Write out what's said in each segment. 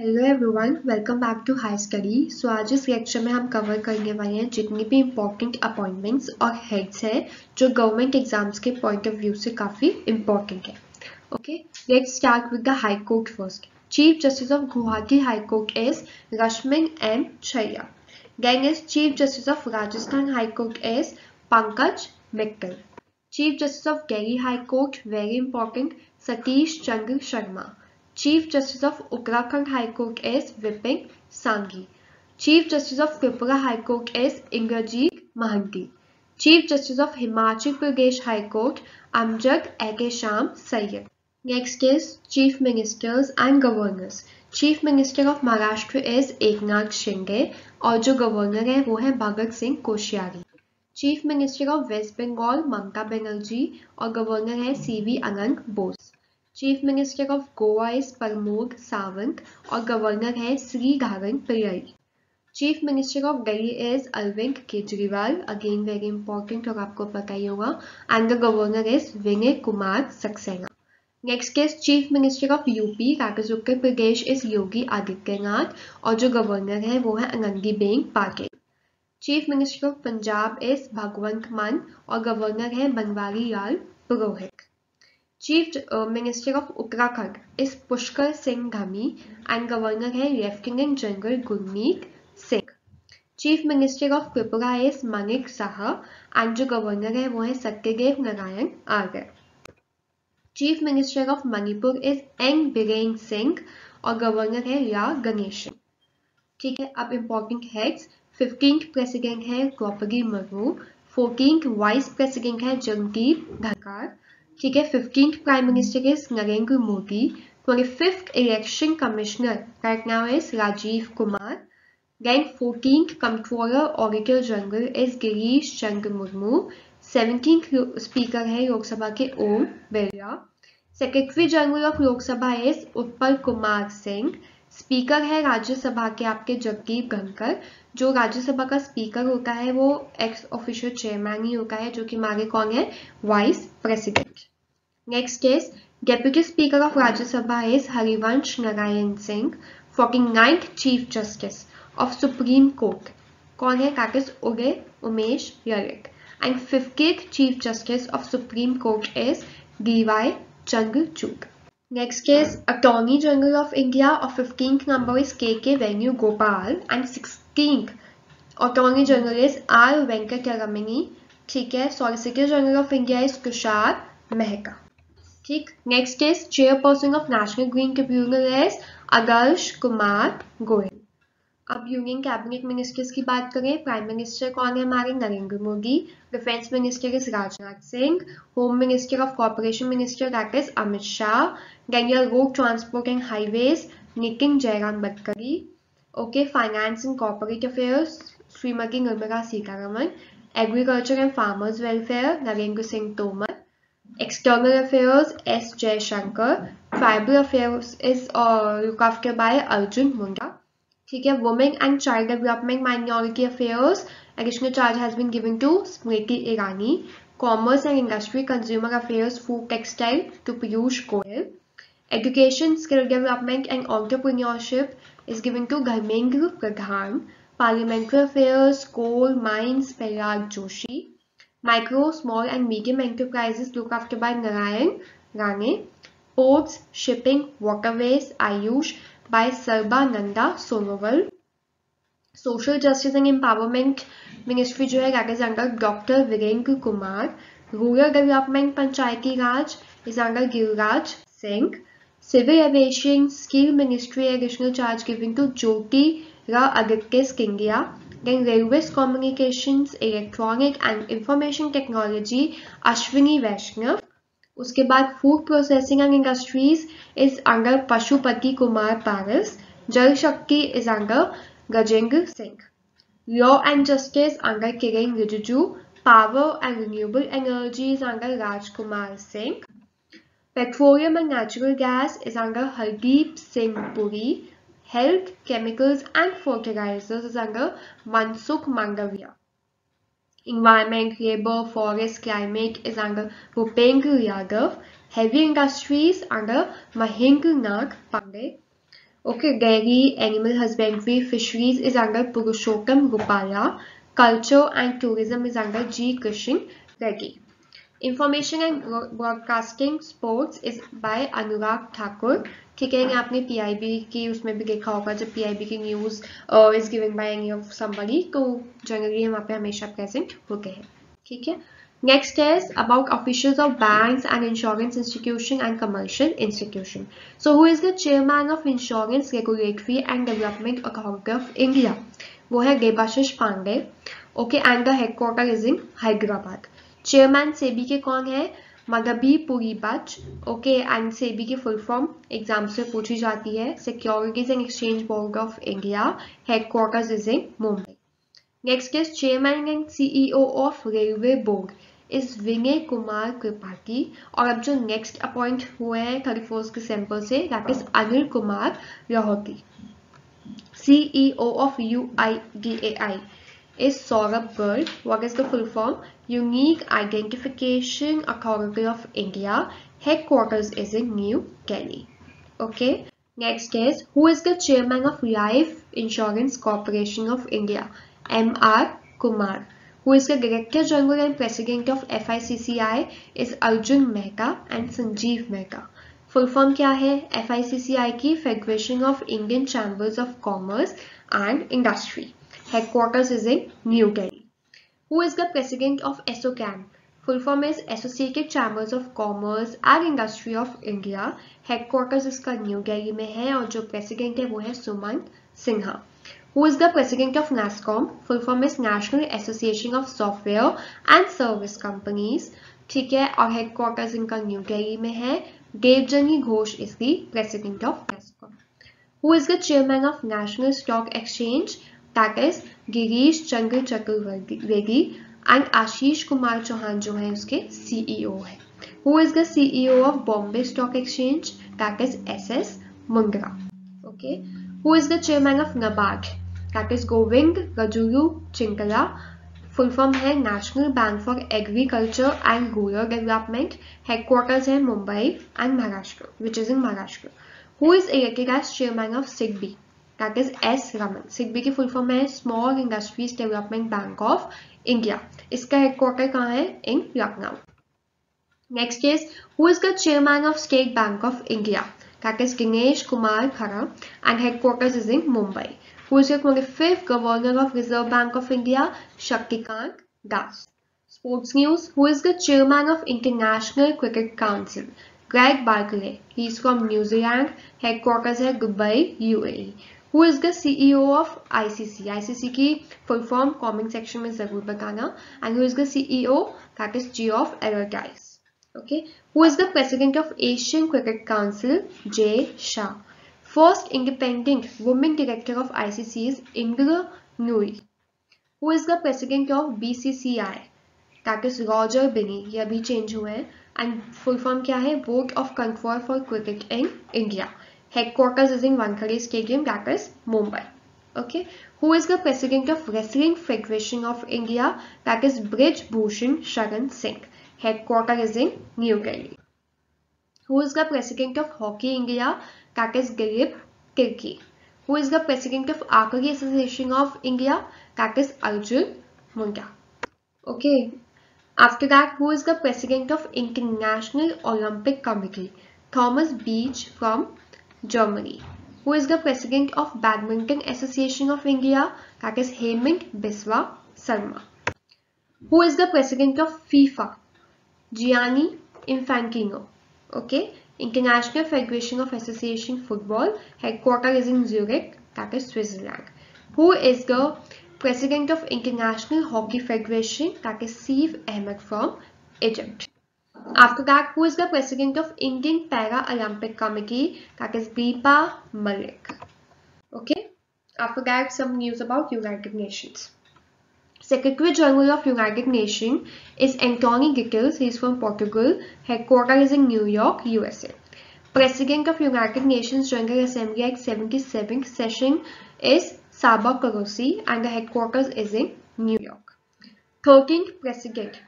Hello everyone welcome back to high study so आज इस lecture में हम कवर करने वाले हैं जितनी भी इम्पॉर्टेंट अपॉइंटमेंट्स और हेड्स हैं जो गवर्नमेंट एग्जाम्स के पॉइंट ऑफ व्यू से काफ़ी इम्पॉर्टेंट है okay let's start with the high court first chief justice of Guwahati high court is Rashmin M Chhaya गैंग is chief justice of Rajasthan high court is Pankaj मिक्कल chief justice of Delhi high court very important Satish Chandra Sharma Chief Justice of Uttarakhand High Court is Vipin Sanghi. Chief Justice of Tripura High Court is Indrajit Mahanti. Chief Justice of Himachal Pradesh High Court Amjad Akesham Sayyed. Next is Chief Ministers and Governors. Chief minister of Maharashtra is Eknath Shinde और जो governor है वो है Bhagat Singh Koshyari chief minister of West Bengal Mamata Banerjee और governor है CV Anant Bose chief minister of Goa is Pramod Sawant और governor है Shri Dhawan Pillai chief minister of Delhi is Arvind Kejriwal again very important और आपको पता ही होगा and the governor is Vinay Kumar Saxena next is chief minister of UP कागज उत्तर प्रदेश इज योगी आदित्यनाथ और जो गवर्नर है वो है अनंगी Ben Patil chief minister of Punjab is Bhagwant Mann और गवर्नर है Banwari Lal Purohit chief minister of Uttarakhand is Pushkar Singh Dhami and governor है lieutenant general Gurmeet Singh chief minister of Tripura is Manik Shah and जो गवर्नर है वो है सत्यदेव नारायण आगे chief minister of Manipur is N Biren Singh और गवर्नर है या गणेश ठीक है अब इम्पोर्टेंट हेड्स फिफ्टीन प्रेसिडेंट है Draupadi Murmu fourteen vice president है जगदीप धकार ठीक है fifteenth prime minister is Narendra Modi twenty fifth election commissioner right now is Rajiv Kumar rank fourteen controller auditor general is Girish Chandra Murmu seventeen speaker है लोकसभा के Om Birla secretary general of Lok Sabha is Utpal Kumar Singh speaker है राज्यसभा के आपके जगदीप गंकर जो राज्यसभा का स्पीकर होता है वो एक्स ऑफिशियल चेयरमैन ही होता है जो कि मांगे कौन है vice president next is deputy speaker of Rajya Sabha is Harivansh Narayan Singh फॉकिंग ninth chief justice of supreme court कौन है काकिस उगे उमेश यरिक and fiftieth chief justice of supreme court is D Y Chandrachud Next case, Attorney General of India or 15th number is KK Venu Gopal and 16th Attorney General is R Venkataramani. ठीक है solicitor general of India is Tushar Mehta ठीक next is chairperson of national green tribunal is Adarsh Kumar Goel अब union cabinet ministers की बात करें prime minister कौन है हमारे Narendra Modi defence minister is Rajnath Singh home minister of corporation minister that is Amit Shah डेनियल road transport and highways Nitin Jairam Gadkari okay finance and corporate affairs Shrimati Nirmala Sitharaman agriculture and farmers welfare Narendra Singh Tomar external affairs S Jaishankar tribal affairs is uh, looked after by ठीक है women and child development minority affairs additional charge has been giving to Smriti Irani commerce and industry consumer affairs food textile to Piyush Goyal education skill development and entrepreneurship is giving to Dharmendra Pradhan parliamentary affairs coal mines Pralhad Joshi micro small and medium enterprises look after by Narayan Rane ports shipping waterways Ayush by Sarbananda Sonowal. Social Justice and Empowerment Ministry जो है that is under doctor Virendra Kumar rural development Panchayati Raj is under Giriraj Singh civil aviation skill ministry additional charge given to jyoti ra aditya skingia then railways communications electronic and information technology ashwini vaishnav उसके बाद food processing and industries is under Pashupati Kumar Paras Jal Shakti is under Gajendra Singh law and justice under Kiren Rijiju power and renewable energy is under Rajkumar Singh petroleum and natural gas is under Hardeep Singh Puri health chemicals and fertilisers is under Mansukh Mandaviya environment, labor, forest, climate is under Rupendu Yadav. Heavy industries under Mahendra Nag Pandey. Okay, dairy, animal husbandry, fisheries is under Purushottam Gopala. Culture and tourism is under G. Krishan Reddy. Information and broadcasting sports is by Anurag Thakur. ठीक है आपने P की उसमें भी देखा होगा जब P I B की news is giving by any of somebody तो जनरली वहाँ पे हमेशा प्रेजेंट होते हैं ठीक है next is about official of bank and insurance institution and commercial institution so who is the chairman of insurance regulatory and development authority of India वो है Debasish Pandey okay and the headquarter is in Hyderabad chairman SEBI के कौन है मदबी पूरी बच okay and SEBI की full form exam से पूछी जाती है securities and exchange board of India headquarters is in Mumbai next is chairman and CEO of railway board is Vinay Kumar Tripathi और अब जो नेक्स्ट अपॉइंट हुए हैं थर्टी फोर्थ दिसंबर से that is Anil Kumar Rohati CEO of U I D A I is Saurabh bird. What is the full form? Unique Identification Authority of India. Headquarters is in New Delhi. Okay. Next is who is the chairman of Life Insurance Corporation of India? M R Kumar. Who is the Director General and President of FICCI is Arjun Mehta and Sanjeev Mehta. Full form क्या है F की federation of Indian chambers of commerce and industry Headquarters is in New Delhi. Who is the president of ASSOCAM? Full form is Associated Chambers of Commerce and Industry of India. Headquarters is इसका New Delhi. में hai aur jo president hai wo hai Sumant Sinha. Who is the president of NASCOM? Full form is National Association of Software and Service Companies. ठीक है और headquarters इनका new Delhi में है Debjani Ghosh is the president of NASSCOM who is the chairman of national stock exchange that is Girish Chandra Chakravarti and Ashish Kumar Chauhan जो है उसके CEO है Who is the CEO of Bombay Stock Exchange? That is SS Mundra. Okay. Who is the chairman of NABARD? That is Govind Rajuru Chinkala. Full form है national bank for agriculture and rural development headquarters है Mumbai and Maharashtra which is in Maharashtra who is elected as chairman of SIDBI that is S Raman SIDBI की full form है small industries development bank of India इसका headquarter कहाँ है in Lucknow next is who is the chairman of state bank of India that is Dinesh Kumar Khara and headquarter is in Mumbai who is fifth governor of reserve bank of India Shaktikanta Das sports news who is the chairman of international cricket council Greg Barclay from New Zealand headquarters है Dubai U who is the CEO of ICC ICC की full form comment section में जरूर बताना and who is the CEO that is Geoff Allardice okay who is the president of Asian cricket council Jay Shah first independent women director of ICC is Indra Nooyi who is the president of BCCI that is Roger Binny ये अभी change हुए हैं and full form क्या है board of control for cricket in India headquarters is in Wankhede Stadium, that is Mumbai. Okay, who is the president of Wrestling Federation of India? That is Brij Bhushan Sharan Singh. Headquarters is in New Delhi. Who is the president of Hockey India? That is Gilip Kirki. Who is the president of Archery Association of India? That is Arjun Munda. Okay, after that, who is the president of International Olympic Committee? Thomas Beach from Germany, who is the president of Badminton Association of India, that is Hemant Biswa Sarma. Who is the president of FIFA? Gianni Infantino. Okay, International Federation of Association Football, headquarters is in Zurich, that is Switzerland. Who is the president of International Hockey Federation, that is Steve Ahmed from Egypt. After that, who is the president of Indian Para Olympic Committee? That is Bipa Malik. Okay. After that, some news about United Nations. Secretary General of United Nations is Antonio Gittels. He is from Portugal. Headquarters is in New York, USA. President of United Nations General Assembly at 77th session is Saba Karosi and the headquarters is in New York. 13th President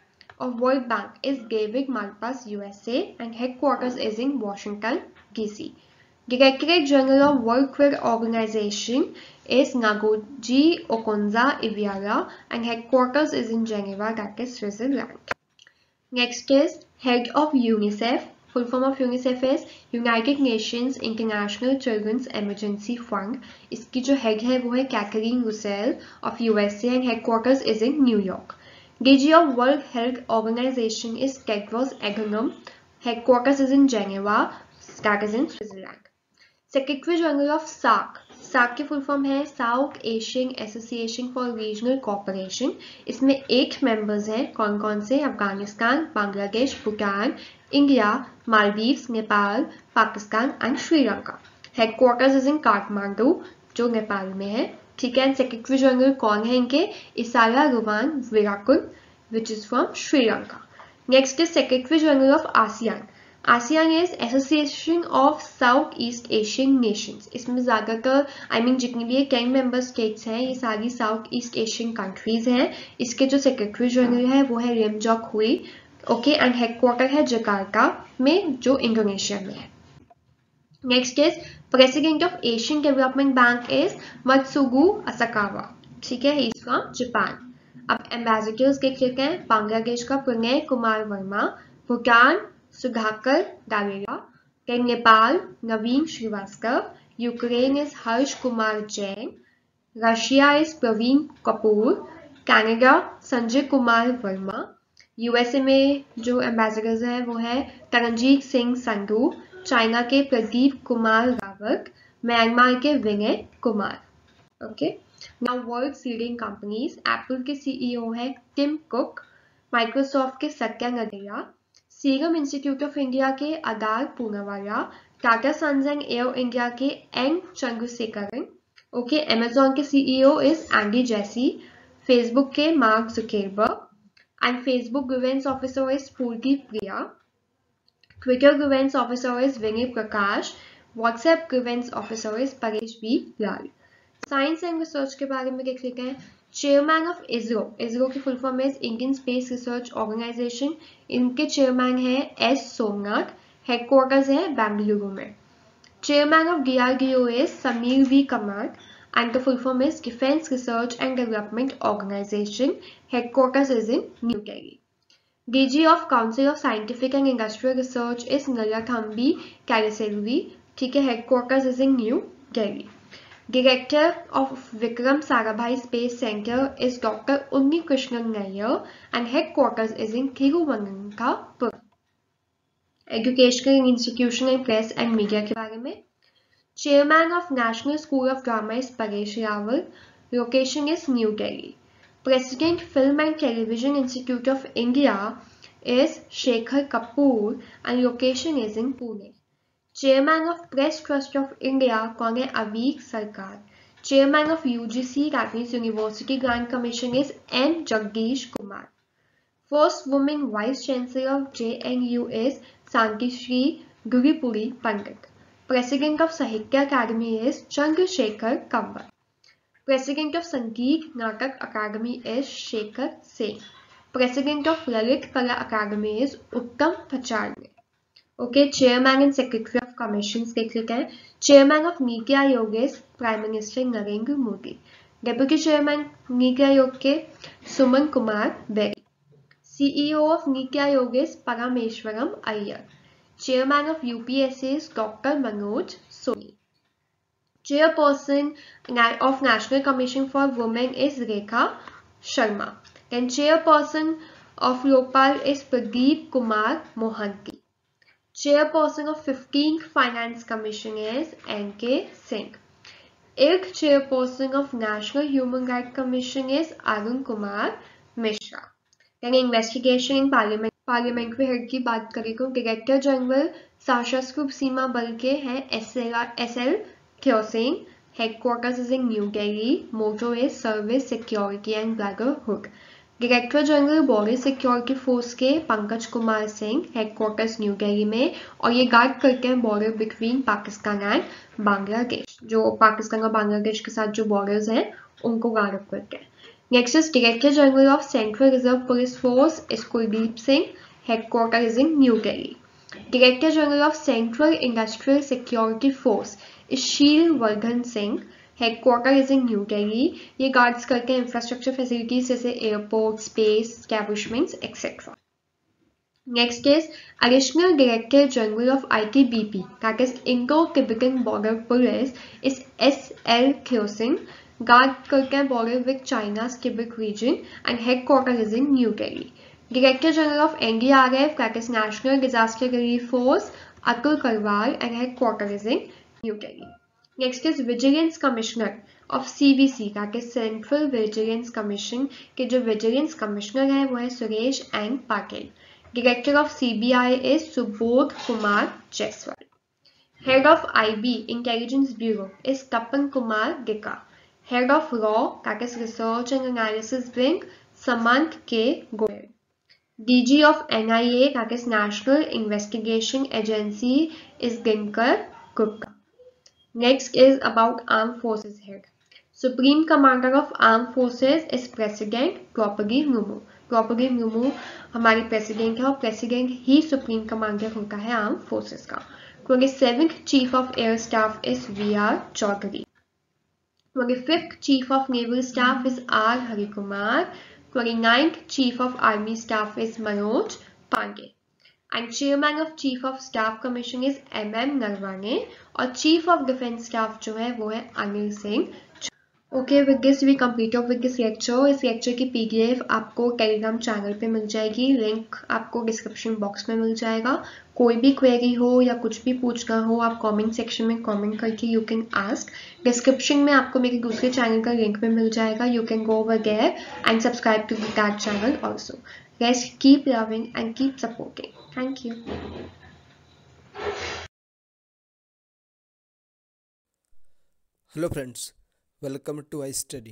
of World Bank is Gavik Malpas, USA and headquarters is in Washington, D.C. Directorate General of World Trade Organization is Nagoji Okonza Iweala and headquarters is in Geneva, that is Switzerland. Next is Head of UNICEF. Full form of UNICEF is United Nations International Children's Emergency Fund. इसकी head head है वो है Catherine Russell of USA and headquarters is DG of World Health Organization is Tedros Adhanom. Headquarters is in Geneva, that is in Switzerland. Secretary General of SARC. SARC की full form है south Asian association for regional cooperation इसमें eight members हैं कौन कौन से Afghanistan Bangladesh Bhutan India Maldives Nepal Pakistan and Sri Lanka headquarters is in Kathmandu जो नेपाल में है ठीक है सेकंड क्वेश्चन कौन है इनके Esala Ruwan Weerakoon which is from Sri Lanka next is second question of ASEAN ASEAN is association of south east Asian nation इसमें ज्यादातर आई मीन जितने भी टेन मेंबर स्टेट्स हैं ये सारी साउथ ईस्ट एशियन कंट्रीज हैं इसके जो सेक्रेटरी जनरल है वो है Lim Jock Hoi okay and headquarter है जकार्ता में जो इंडोनेशिया में है next is president of Asian development bank is Masatsugu Asakawa ठीक है इसका जापान अब एम्बेसडर्स के क्षेत्र हैं बांग्लादेश का Pranay Kumar Verma Bhutan Sudhakar Dawera Nepal Naveen Srivastava Ukraine is Harsh Kumar Jain Russia is Pravin Kapoor Canada Sanjay Kumar Verma USA में जो एम्बेसडर्स हैं वो है तरनजीत सिंह संधू चाइना के प्रदीप कुमार रावत म्यांमार के Vinay Kumar okay now world leading companies Apple के सीईओ है टिम कुक माइक्रोसॉफ्ट के Satya Nadella Serum Institute of India के Adar Poonawalla Tata sons and Air India के एंग चंद्रशेखरन ओके अमेजोन के CEO is Andy Jassy Facebook के Mark Zuckerberg and Facebook grievance officer is Purti Priya Twitter grievance officer is Vinay Prakash WhatsApp grievance officer is Paresh B Lal science and research के बारे में देख लेते हैं chairman of ISRO ISRO की full form is Indian space research organisation इनके chairman है S Somanath headquarters है बेंगलुरु में chairman of D R D O is Sameer V Kamat and the full form is defence research and development organisation headquarters is in new Delhi DG of Council of Scientific and Industrial Research is Nalathambi Kalaselvi. ठीक है headquarters is in new Delhi director of Vikram Sarabhai space centre is doctor Unni Krishnan Nair and headquarters is in Thiruvananthapuram educational institution and press and media के बारे में chairman of national school of drama is Paresh Rawal location is new Delhi President Film and Television Institute of India is Shekhar Kapoor and location is in Pune. Chairman of Press Trust of India कौन है अवीक सरकार Chairman of UGC that means University Grant Commission is N Jagdish Kumar. First woman Vice Chancellor of JNU is Sankishri Guripuri Pandit. President of Sahitya Academy is Chandrasekhar Kambar. President of Sangeet Natak Akademi is Shekhar Sen president of Lalit Kala Akademi is Uttam Pacharne okay chairman and secretary of commission देख लेते हैं chairman of NITI Aayog is prime minister Narendra Modi deputy chairman NITI Aayog के Suman Kumar Bery CEO of NITI Aayog is Parameswaran Iyer chairman of UPSC is doctor Manoj Soni Chairperson of National Commission for Women is Rekha Sharma. Then Chairperson of Lokpal is Pradeep Kumar Mohanty. Chairperson of 15th Finance Commission is N.K. Singh. Eighth Chairperson of National Human Rights Commission is Arun Kumar Mishra. Then investigation in parliament parliamentary head की बात करें तो director general Sashastra Seema Bal के हैं S L Kyosing. Headquarters is in New Delhi. Motto is Service, Security and Brotherhood. Director general border security force के Pankaj Kumar Singh headquarters new Delhi में और ये गार्ड करते हैं border between Pakistan and Bangladesh जो पाकिस्तान और बांग्लादेश के साथ जो बॉर्डर्स हैं उनको गार्ड अप करते हैं next is director general of central reserve police force is Kuldeep Singh headquarter is in new Delhi director general of central industrial security force is Vardhan Singh Singh. Headquarter is in new Delhi ये गार्ड्स करते हैं infrastructure facilities जैसे airport space establishments etcetera next is additional director general of I T B P that is Indo Tibetan border police is S L Khev Singh guard करते हैं border with China's Tibet region and headquarter is in new Delhi Director General of NDRF, national disaster relief force Atul Karwal and headquarter is in new Delhi next is vigilance commissioner of C का C central vigilance commission के जो vigilance commissioner है वो है Suresh and Patil director of CBI is Subodh Kumar Jaiswal head of IB intelligence bureau is Tapan Kumar Deka head of law का research and analysis wing Samant K Goel DG of NIA that is National Investigation Agency is Dinkar Gupta. Next is about Armed Forces Head. Supreme Commander of Armed Forces is President Draupadi Murmu. Draupadi Murmu हमारी president है और president ही supreme commander होता है arm forces का twenty seventh chief of air staff is V R Chaudhari twenty fifth chief of naval staff is R Harikumar 29th Chief of Army Staff is Manoj Pandey. And Chairman of Chief of Staff Commission is M.M. Narwane और Chief of Defense Staff जो है वो है Anil Singh okay with this we complete of with this lecture इस lecture की PDF आपको Telegram channel पे मिल जाएगी लिंक आपको डिस्क्रिप्शन बॉक्स में मिल जाएगा कोई भी क्वेरी हो या कुछ भी पूछना हो आप कमेंट सेक्शन में कमेंट करके यू कैन आस्क डिस्क्रिप्शन में आपको मेरे दूसरे चैनल का लिंक भी मिल जाएगा you can go over there and subscribe to that channel also guys keep loving and keep supporting thank you hello friends welcome to I study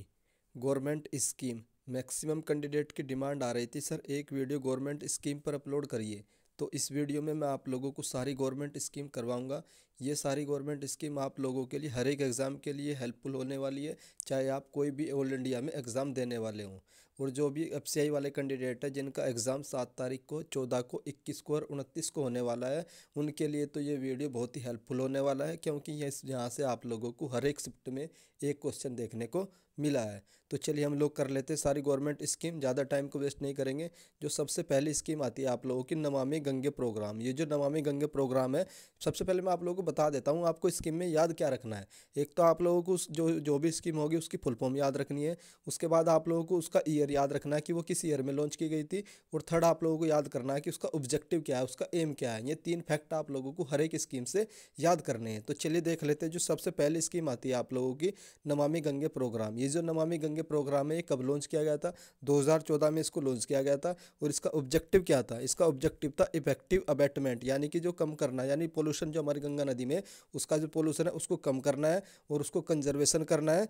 government scheme maximum candidate की demand आ रही थी sir एक video government scheme पर upload करिए तो इस video में मैं आप लोगों को सारी गवर्नमेंट स्कीम करवाऊंगा ये सारी गवर्नमेंट स्कीम आप लोगों के लिए हर एक एग्ज़ाम के लिए हेल्पफुल होने वाली है चाहे आप कोई भी ऑल इंडिया में एग्ज़ाम देने वाले हों और जो भी एफ वाले कैंडिडेट हैं जिनका एग्ज़ाम सात तारीख को चौदह को इक्कीस को और उनतीस को होने वाला है उनके लिए तो ये वीडियो बहुत ही हेल्पफुल होने वाला है क्योंकि ये यहाँ से आप लोगों को हर एक शिफ्ट में एक क्वेश्चन देखने को मिला है तो चलिए हम लोग कर लेते हैं सारी गवर्नमेंट स्कीम ज़्यादा टाइम को वेस्ट नहीं करेंगे जो सबसे पहली स्कीम आती है आप लोगों की नमामि गंगे प्रोग्राम ये जो नमामि गंगे प्रोग्राम है सबसे पहले मैं आप लोगों को बता देता हूँ आपको स्कीम में याद क्या रखना है एक तो आप लोगों को जो जो भी स्कीम होगी उसकी फुल फॉर्म याद रखनी है उसके बाद आप लोगों को उसका ईयर याद रखना है कि वो किस ईयर में लॉन्च की गई थी और थर्ड आप लोगों को याद करना है कि उसका ऑब्जेक्टिव क्या है उसका एम क्या है ये तीन फैक्ट आप लोगों को हर एक स्कीम से याद करने हैं तो चलिए देख लेते हैं जो सबसे पहली स्कीम आती है आप लोगों की नमामि गंगे प्रोग्राम ये जो नमामि गंगे प्रोग्राम है ये कब लॉन्च किया गया था चौदह में इसको लॉन्च किया गया था और इसका ऑब्जेक्टिव क्या था इसका ऑब्जेक्टिव था इफेक्टिव अबेटमेंट यानी कि जो कम करना यानी पोल्यूशन जो हमारी गंगा नदी आदि में उसका जो पोल्यूशन है उसको कम करना है और उसको कंजर्वेशन करना है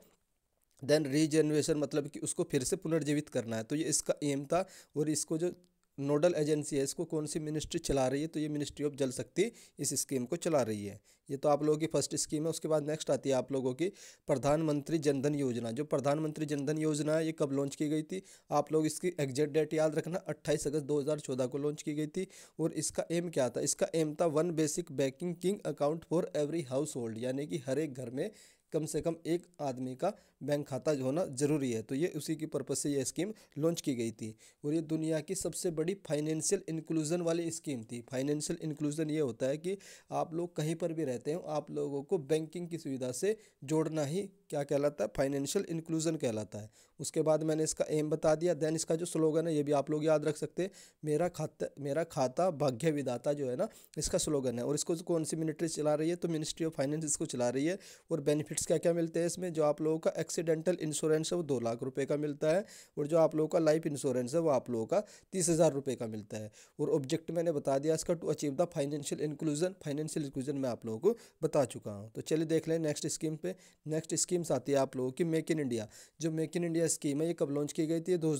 देन रीजनरेशन मतलब कि उसको फिर से पुनर्जीवित करना है तो ये इसका एम था और इसको जो नोडल एजेंसी है इसको कौन सी मिनिस्ट्री चला रही है तो ये मिनिस्ट्री ऑफ जल शक्ति इस स्कीम को चला रही है ये तो आप लोगों की फर्स्ट स्कीम है उसके बाद नेक्स्ट आती है आप लोगों की प्रधानमंत्री जनधन योजना जो प्रधानमंत्री जनधन योजना है ये कब लॉन्च की गई थी आप लोग इसकी एग्जैक्ट डेट याद रखना अट्ठाईस अगस्त चौदह को लॉन्च की गई थी और इसका एम क्या था इसका एम था one basic banking king account for every household यानी कि हर एक घर में कम से कम एक आदमी का बैंक खाता जो होना ज़रूरी है तो ये उसी की पर्पज़ से ये स्कीम लॉन्च की गई थी और ये दुनिया की सबसे बड़ी फाइनेंशियल इंक्लूज़न वाली स्कीम थी फाइनेंशियल इंक्लूज़न ये होता है कि आप लोग कहीं पर भी रहते हो आप लोगों को बैंकिंग की सुविधा से जोड़ना ही क्या कहलाता है फाइनेंशियल इंक्लूज़न कहलाता है उसके बाद मैंने इसका एम बता दिया देन इसका जो स्लोगन है ये भी आप लोग याद रख सकते हैं मेरा खाता मेरा खाता भाग्य विदाता जो है ना इसका स्लोगन है और इसको कौन सी मिनिस्ट्री चला रही है तो मिनिस्ट्री ऑफ फाइनेंस इसको चला रही है और बेनिफिट बेनिफिट्स क्या क्या मिलते हैं इसमें जो आप लोगों का एक्सीडेंटल इंश्योरेंस है वो दो लाख रुपये का मिलता है और जो आप लोगों का लाइफ इंश्योरेंस है वो आप लोगों का तीस हज़ार रुपये का मिलता है और ऑब्जेक्ट मैंने बता दिया इसका to achieve the financial inclusion financial inclusion मैं आप लोगों को बता चुका हूँ तो चलिए देख लें नेक्स्ट स्कीम पर नेक्स्ट स्कीम्स आती है आप लोगों की मेक इन इंडिया जो मेक इन इंडिया स्कीम है ये कब लॉन्च की गई थी दो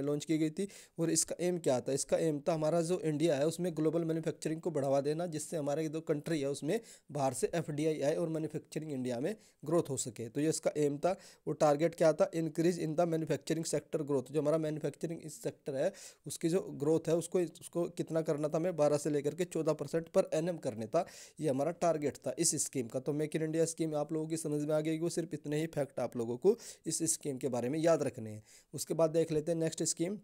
में लॉन्च की गई थी और इसका एम क्या था इसका एम था हमारा जो इंडिया है उसमें ग्लोबल मैन्युफैक्चरिंग को बढ़ावा देना जिससे हमारे जो कंट्री है उसमें बाहर से एफ आए और मैनुफैक्चरिंग इंडिया में ग्रोथ हो सके तो ये इसका एम था वो टारगेट क्या था increase in the manufacturing sector growth जो हमारा मैन्युफैक्चरिंग सेक्टर है उसकी जो ग्रोथ है उसको उसको कितना करना था हमें बारह से लेकर के चौदह परसेंट पर एन करने था ये हमारा टारगेट था इस स्कीम का तो मेक इन इंडिया स्कीम आप लोगों की समझ में आ गई वो सिर्फ इतने ही फैक्ट आप लोगों को इस स्कीम के बारे में याद रखने हैं उसके बाद देख लेते हैं नेक्स्ट स्कीम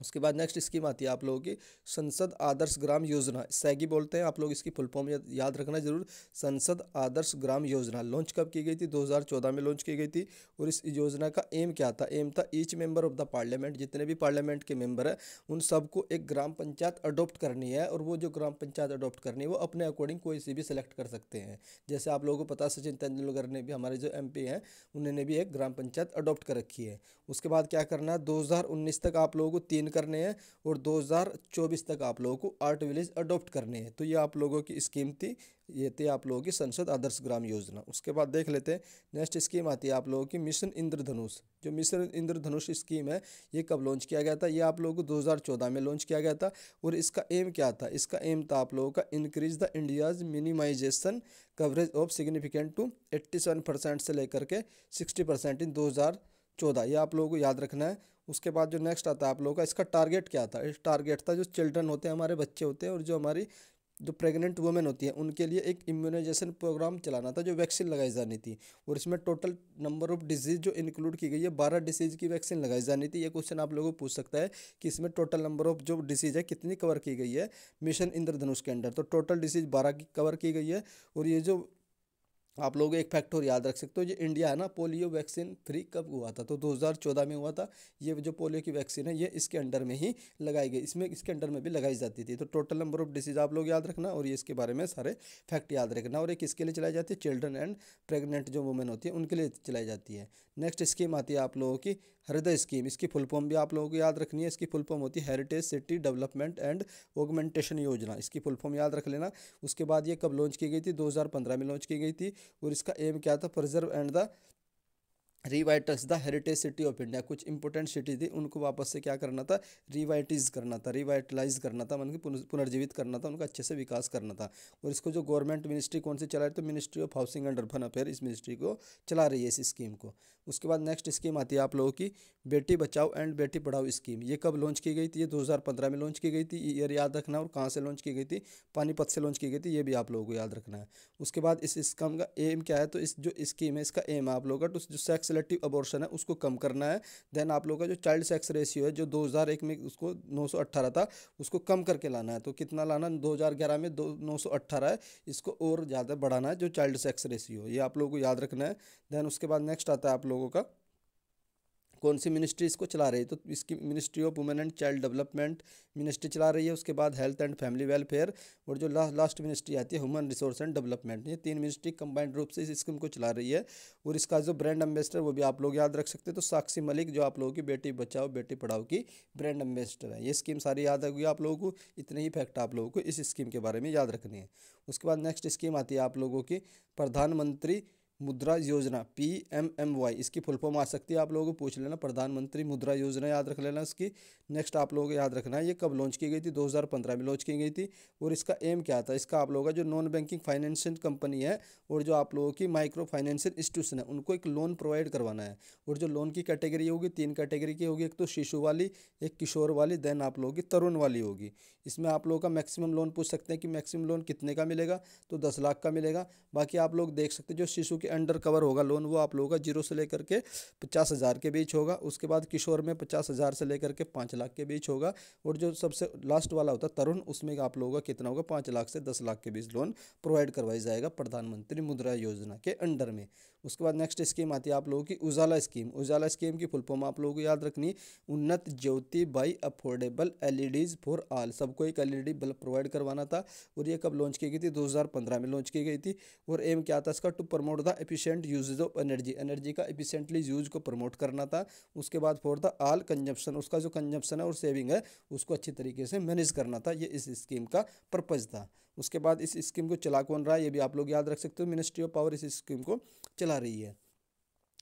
उसके बाद नेक्स्ट स्कीम आती है आप लोगों की संसद आदर्श ग्राम योजना सैगी बोलते हैं आप लोग इसकी फुल फॉर्म याद रखना जरूर संसद आदर्श ग्राम योजना लॉन्च कब की गई थी 2014 में लॉन्च की गई थी और इस योजना का एम क्या था एम था each member of the parliament जितने भी पार्लियामेंट के मेंबर हैं उन सबको एक ग्राम पंचायत अडोप्ट करनी है और वो जो ग्राम पंचायत अडोप्ट करनी है वो अपने अकॉर्डिंग कोई सी भी सिलेक्ट कर सकते हैं जैसे आप लोगों को पता सचिन तेंदुलकर ने भी हमारे जो एम हैं उन्होंने भी एक ग्राम पंचायत अडोप्ट कर रखी है उसके बाद क्या करना है दो तक आप लोगों को तीन विन करने हैं और 2024 तक आप लोगों को आर्ट विलेज अडॉप्ट करने हैं तो ये आप लोगों की स्कीम थी ये थी आप लोगों की संसद आदर्श ग्राम योजना उसके बाद देख लेते हैं नेक्स्ट स्कीम आती है आप लोगों की मिशन इंद्रधनुष जो मिशन इंद्रधनुष स्कीम है ये कब लॉन्च किया गया था ये आप लोगों को दो में लॉन्च किया गया था और इसका एम क्या था इसका एम था आप लोगों का increase the India's minimization coverage of significant to eighty से लेकर के सिक्सटी परसेंट इन चौदह ये आप लोगों को याद रखना है उसके बाद जो नेक्स्ट आता है आप लोगों का इसका टारगेट क्या था इस टारगेट था जो चिल्ड्रन होते हैं हमारे बच्चे होते हैं और जो हमारी जो प्रेग्नेंट वुमेन होती है उनके लिए एक इम्यूनाइजेशन प्रोग्राम चलाना था जो वैक्सीन लगाई जानी थी और इसमें टोटल नंबर ऑफ डिजीज़ जो इंक्लूड की गई है बारह डिसीज़ की वैक्सीन लगाई जानी थी ये क्वेश्चन आप लोगों को पूछ सकता है कि इसमें टोटल नंबर ऑफ जो डिसीज़ है कितनी कवर की गई है मिशन इंद्रधनुष के अंडर तो टोटल डिसीज़ बारह की कवर की गई है और ये जो आप लोग एक फैक्ट और याद रख सकते हो ये इंडिया है ना पोलियो वैक्सीन फ्री कब हुआ था तो 2014 में हुआ था ये जो पोलियो की वैक्सीन है ये इसके अंडर में ही लगाई गई इसमें इसके अंडर में भी लगाई जाती थी तो टोटल नंबर ऑफ डिसीज आप लोग याद रखना और ये इसके बारे में सारे फैक्ट याद रखना और एक इसके लिए चलाई जाती है चिल्ड्रन एंड प्रेगनेंट जो वुमेन होती है उनके लिए चलाई जाती है नेक्स्ट स्कीम आती है आप लोगों की हृदय स्कीम इसकी फुल फॉर्म भी आप लोगों को याद रखनी है इसकी फुल फॉर्म होती है heritage city development and augmentation योजना इसकी फुल फॉर्म याद रख लेना उसके बाद ये कब लॉन्च की गई थी 2015 में लॉन्च की गई थी और इसका एम क्या था preserve and the revitalise the heritage city of India कुछ इंपॉर्टेंट सिटी थी उनको वापस से क्या करना था रिवाइटिज करना था रिवाइटलाइज करना था मतलब कि पुनर्जीवित करना था उनका अच्छे से विकास करना था और इसको जो गवर्नमेंट मिनिस्ट्री कौन सी चला रही तो ministry of housing and urban affair इस मिनिस्ट्री को चला रही है इस स्कीम को उसके बाद नेक्स्ट स्कीम आती है आप लोगों की बेटी बचाओ एंड बेटी पढ़ाओ स्कीम ये कब लॉन्च की गई थी ये 2015 में लॉन्च की गई थी ईयर याद रखना और कहाँ से लॉन्च की गई थी पानीपत से लॉन्च की गई थी ये भी आप लोगों को याद रखना है उसके बाद इस स्कीम का एम क्या है तो इस जो स्कीम है इसका एम है आप लोगों का तो जो सेक्स सेलेक्टिव अबॉर्शन है उसको कम करना है देन आप लोगों का जो चाइल्ड सेक्स रेशियो है जो 2001 में उसको 918 था उसको कम करके लाना है तो कितना लाना 2011 में दो नौ है इसको और ज़्यादा बढ़ाना है जो चाइल्ड सेक्स रेशियो ये आप लोगों को याद रखना है देन उसके बाद नेक्स्ट आता है आप लोगों का कौन सी मिनिस्ट्री इसको चला रही है तो इसकी ministry of women and child development ministry चला रही है उसके बाद हेल्थ एंड फैमिली वेलफेयर और जो ला, लास्ट मिनिस्ट्री आती है ह्यूमन रिसोर्स एंड डेवलपमेंट ये तीन मिनिस्ट्री कंबाइंड रूप से इस स्कीम को चला रही है और इसका जो ब्रांड एम्बेसडर वो भी आप लोग याद रख सकते हैं तो साक्षी मलिक जो आप लोगों की बेटी बचाओ बेटी पढ़ाओ की ब्रांड एम्बेसडर है ये स्कीम सारी याद होगी आप लोगों को इतने ही फैक्ट आप लोगों को इस स्कीम के बारे में याद रखनी है उसके बाद नेक्स्ट स्कीम आती है आप लोगों की प्रधानमंत्री मुद्रा योजना पी एम एम वाई इसकी फुल फॉर्म आ सकती है आप लोगों को पूछ लेना प्रधानमंत्री मुद्रा योजना याद रख लेना इसकी नेक्स्ट आप लोगों को याद रखना है ये कब लॉन्च की गई थी 2015 में लॉन्च की गई थी और इसका एम क्या था इसका आप लोगों का जो नॉन बैंकिंग फाइनेंशियल कंपनी है और जो आप लोगों की माइक्रो फाइनेंशियल इंस्टीट्यूशन है उनको एक लोन प्रोवाइड करवाना है और जो लोन की कैटेगरी होगी तीन कैटेगरी की होगी एक तो शिशु वाली एक किशोर वाली देन आप लोगों की तरुण वाली होगी इसमें आप लोगों का मैक्सिमम लोन पूछ सकते हैं कि मैक्सिमम लोन कितने का मिलेगा तो दस लाख का मिलेगा बाकी आप लोग देख सकते हैं जो शिशु के अंडर कवर होगा लोन वो आप लोगों का जीरो से लेकर के पचास हज़ार के बीच होगा उसके बाद किशोर में पचास हज़ार से लेकर के पाँच लाख के बीच होगा और जो सबसे लास्ट वाला होता है तरुण उसमें आप लोगों का कितना होगा पाँच लाख से दस लाख के बीच लोन प्रोवाइड करवाया जाएगा प्रधानमंत्री मुद्रा योजना के अंडर में उसके बाद नेक्स्ट स्कीम आती है आप लोगों की उजाला स्कीम उजाला स्कीम की फुल फॉर्म आप लोगों को याद रखनी Unnat Jyoti by affordable LEDs for all सबको एक एलईडी बल्ब प्रोवाइड करवाना था और ये कब लॉन्च की गई थी 2015 में लॉन्च की गई थी और एम क्या था इसका to promote the efficient usages of energy energy का एफिशिएंटली यूज को प्रमोट करना था उसके बाद फॉर द आल कंजप्शन उसका जो कंजप्शन है और सेविंग है उसको अच्छी तरीके से मैनेज करना था ये इस स्कीम का पर्पज़ था उसके बाद इस स्कीम को चला कौन रहा है ये भी आप लोग याद रख सकते हो मिनिस्ट्री ऑफ पावर इस स्कीम को चला रही है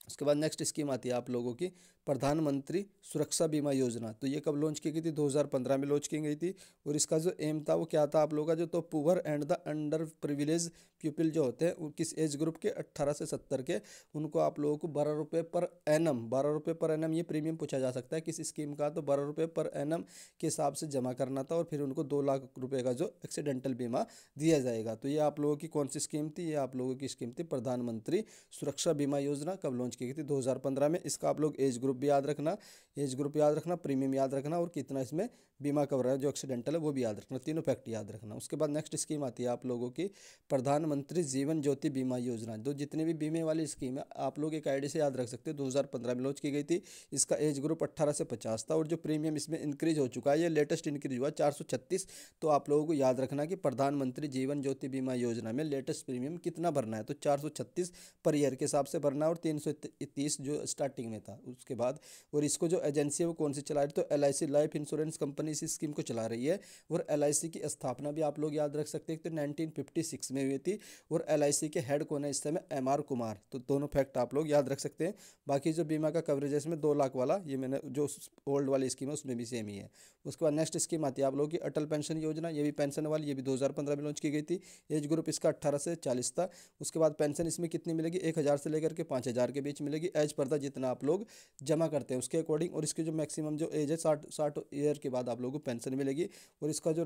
उसके बाद नेक्स्ट स्कीम आती है आप लोगों की प्रधानमंत्री सुरक्षा बीमा योजना तो ये कब लॉन्च की गई थी 2015 में लॉन्च की गई थी और इसका जो एम था वो क्या था आप लोगों का जो तो poor and the under privilege people जो होते हैं किस एज ग्रुप के 18 से 70 के उनको आप लोगों को बारह रुपये पर एनम बारह रुपये पर एनम ये प्रीमियम पूछा जा सकता है किस स्कीम का तो बारह रुपये पर एनम के हिसाब से जमा करना था और फिर उनको दो लाख रुपये का जो एक्सीडेंटल बीमा दिया जाएगा तो ये आप लोगों की कौन सी स्कीम थी ये आप लोगों की स्कीम थी प्रधानमंत्री सुरक्षा बीमा योजना कब लॉन्च की गई थी दो में इसका आप लोग एज ग्रुप ग्रुप भी याद रखना एज ग्रुप याद रखना प्रीमियम याद रखना और कितना इसमें बीमा कवर है जो एक्सीडेंटल है वो भी याद रखना तीनों फैक्ट याद रखना उसके बाद नेक्स्ट स्कीम आती है आप लोगों की प्रधानमंत्री जीवन ज्योति बीमा योजना दो जितने भी बीमे वाली स्कीम है आप लोग एक आईडी से याद रख सकते हैं 2015 में लॉन्च की गई थी इसका एज ग्रुप 18 से 50 था और जो प्रीमियम इसमें इंक्रीज हो चुका है ये लेटेस्ट इंक्रीज हुआ चार तो आप लोगों को याद रखना कि प्रधानमंत्री जीवन ज्योति बीमा योजना में लेटेस्ट प्रीमियम कितना भरना है तो चार पर ईयर के हिसाब से भरना और तीन जो स्टार्टिंग में था उसके बाद और इसको जो एजेंसी है वो कौन सी चला रही तो L life insurance company company इसी स्कीम को चला रही है और एल की स्थापना भी आप लोग याद रख सकते हैं तो नाइनटीन में हुई थी और एल के हेड कौन है इस समय एम कुमार तो दोनों फैक्ट आप लोग याद रख सकते हैं बाकी जो बीमा का कवरेज है इसमें दो लाख वाला ये मैंने जो ओल्ड वाली स्कीम है उसमें भी सेम ही है उसके बाद नेक्स्ट स्कीम आती है आप लोगों की अटल पेंशन योजना ये भी पेंशन वाली ये भी 2015 में लॉन्च की गई थी एज ग्रुप इसका 18 से 40 था उसके बाद पेंशन इसमें कितनी मिलेगी एक हज़ार से लेकर के पाँच हज़ार के बीच मिलेगी एज पर्दा जितना आप लोग जमा करते हैं उसके अकॉर्डिंग और इसकी जो मैक्सिमम जो एज है साठ साठ ईयर के बाद आप लोगों को पेंशन मिलेगी और इसका जो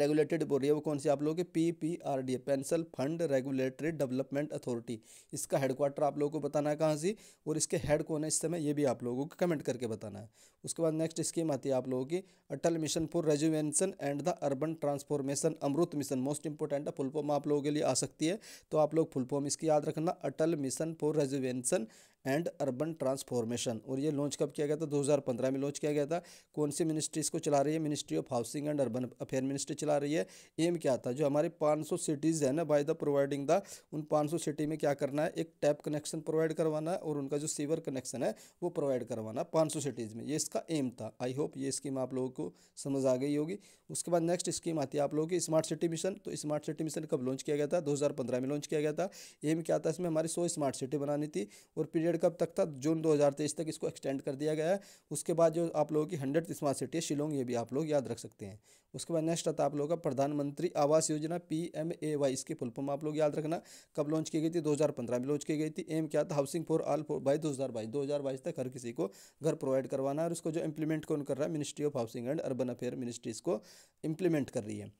रेगुलेटेड बोल रही है वो कौन सी आप लोगों के P P R D pension fund regulatory development authority इसका हेडक्वार्टर आप लोगों को बताना है कहाँ से और इसके हेड कौन है इस समय ये भी आप लोगों को कमेंट करके बताना है उसके बाद नेक्स्ट स्कीम आती है आप लोगों की Atal mission for rejuvenation and the urban transformation Amrit mission most important है फुल आप लोगों के लिए आ सकती है तो आप लोग फुल इसकी याद रखना Atal mission for rejuvenation and urban transformation और ये लॉन्च कब किया गया था 2015 में लॉन्च किया गया था कौन सी मिनिस्ट्री इसको चला रही है ministry of housing and urban affair ministry चला रही है एम क्या था जो हमारे 500 सिटीज़ है ना बाय द प्रोवाइडिंग द उन 500 सिटी में क्या करना है एक टैप कनेक्शन प्रोवाइड करवाना है और उनका जो सीवर कनेक्शन है वो प्रोवाइड करवाना पाँच सौ सिटीज़ में ये इसका एम था आई होप ये स्कीम आप लोगों को समझ आ गई होगी उसके बाद नेक्स्ट स्कीम आती है आप लोगों की स्मार्ट सिटी मिशन तो स्मार्ट सिटी मिशन कब लॉन्च किया गया था दो में लॉन्च किया गया था एम क्या था इसमें हमारी सौ स्मार्ट सिटी बनानी थी और पीरियड पीरियड कब तक था जून 2023 तक इसको एक्सटेंड कर दिया गया है उसके बाद जो आप लोगों की हंड्रेड स्मार्ट सिटी है शिलोंग ये भी आप लोग याद रख सकते हैं उसके बाद नेक्स्ट आता आप लोगों का प्रधानमंत्री आवास योजना पी एम ए वाई इसकी फुल फॉर्म आप लोग याद रखना कब लॉन्च की गई थी 2015 में लॉन्च की गई थी एम क्या था housing for all for by हजार बाईस तक हर किसी को घर प्रोवाइड करवाना है और उसको जो इम्प्लीमेंट कौन कर रहा है ministry of housing and urban affair ministry इसको इम्प्लीमेंट कर रही है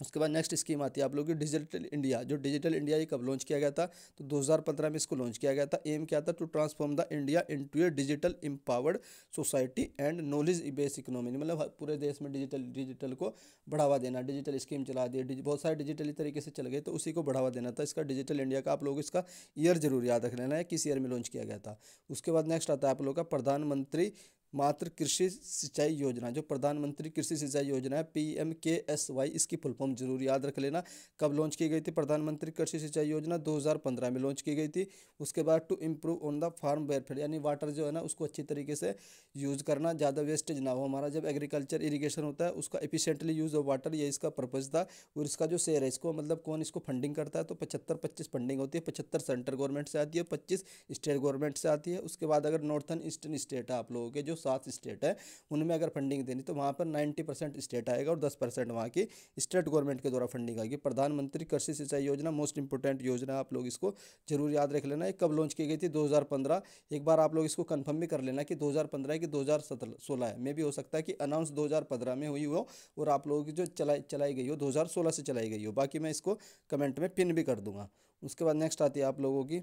उसके बाद नेक्स्ट स्कीम आती है आप लोग की डिजिटल इंडिया जो डिजिटल इंडिया ये कब लॉन्च किया गया था तो 2015 में इसको लॉन्च किया गया था एम क्या था to transform the India into a digital empowered society and knowledge base economy मतलब पूरे देश में डिजिटल डिजिटल को बढ़ावा देना डिजिटल स्कीम चला दी बहुत सारे डिजिटली तरीके से चल गए तो उसी को बढ़ावा देना था इसका डिजिटल इंडिया का आप लोग इसका ईयर जरूर याद रख लेना है किस ईयर में लॉन्च किया गया था उसके बाद नेक्स्ट आता है आप लोग का प्रधानमंत्री मात्र कृषि सिंचाई योजना जो प्रधानमंत्री कृषि सिंचाई योजना है P M K S Y इसकी फुल फॉर्म जरूर याद रख लेना कब लॉन्च की गई थी प्रधानमंत्री कृषि सिंचाई योजना 2015 में लॉन्च की गई थी उसके बाद to improve on the farm welfare यानी वाटर जो है ना उसको अच्छी तरीके से यूज़ करना ज़्यादा वेस्टेज ना हो हमारा जब एग्रीकल्चर इरीगेशन होता है उसका एफिशेंटली यूज़ ऑफ वाटर ये इसका पर्पज़ था और इसका जो शेयर है इसको मतलब कौन इसको फंडिंग करता है तो पचहत्तर पच्चीस फंडिंग होती है पचहत्तर सेंट्रल गवर्नमेंट से आती है पच्चीस स्टेट गवर्नमेंट से आती है उसके बाद अगर नॉर्थन ईस्टर्न स्टेट है आप लोगों के जो सात स्टेट है उनमें अगर फंडिंग देनी तो वहाँ पर नाइन्टी परसेंट स्टेट आएगा और दस परसेंट वहाँ की स्टेट गवर्नमेंट के द्वारा फंडिंग आएगी प्रधानमंत्री कृषि सिंचाई योजना मोस्ट इंपोर्टेंट योजना आप लोग इसको जरूर याद रख लेना है कब लॉन्च की गई थी दो एक बार आप लोग इसको कन्फर्म भी कर लेना कि दो है कि दो है में भी हो सकता है कि अनाउंस दो में हुई हो और आप लोगों की जो चलाई चलाई गई हो दो से चलाई गई हो बाकी मैं इसको कमेंट में पिन भी कर दूंगा उसके बाद नेक्स्ट आती है आप लोगों की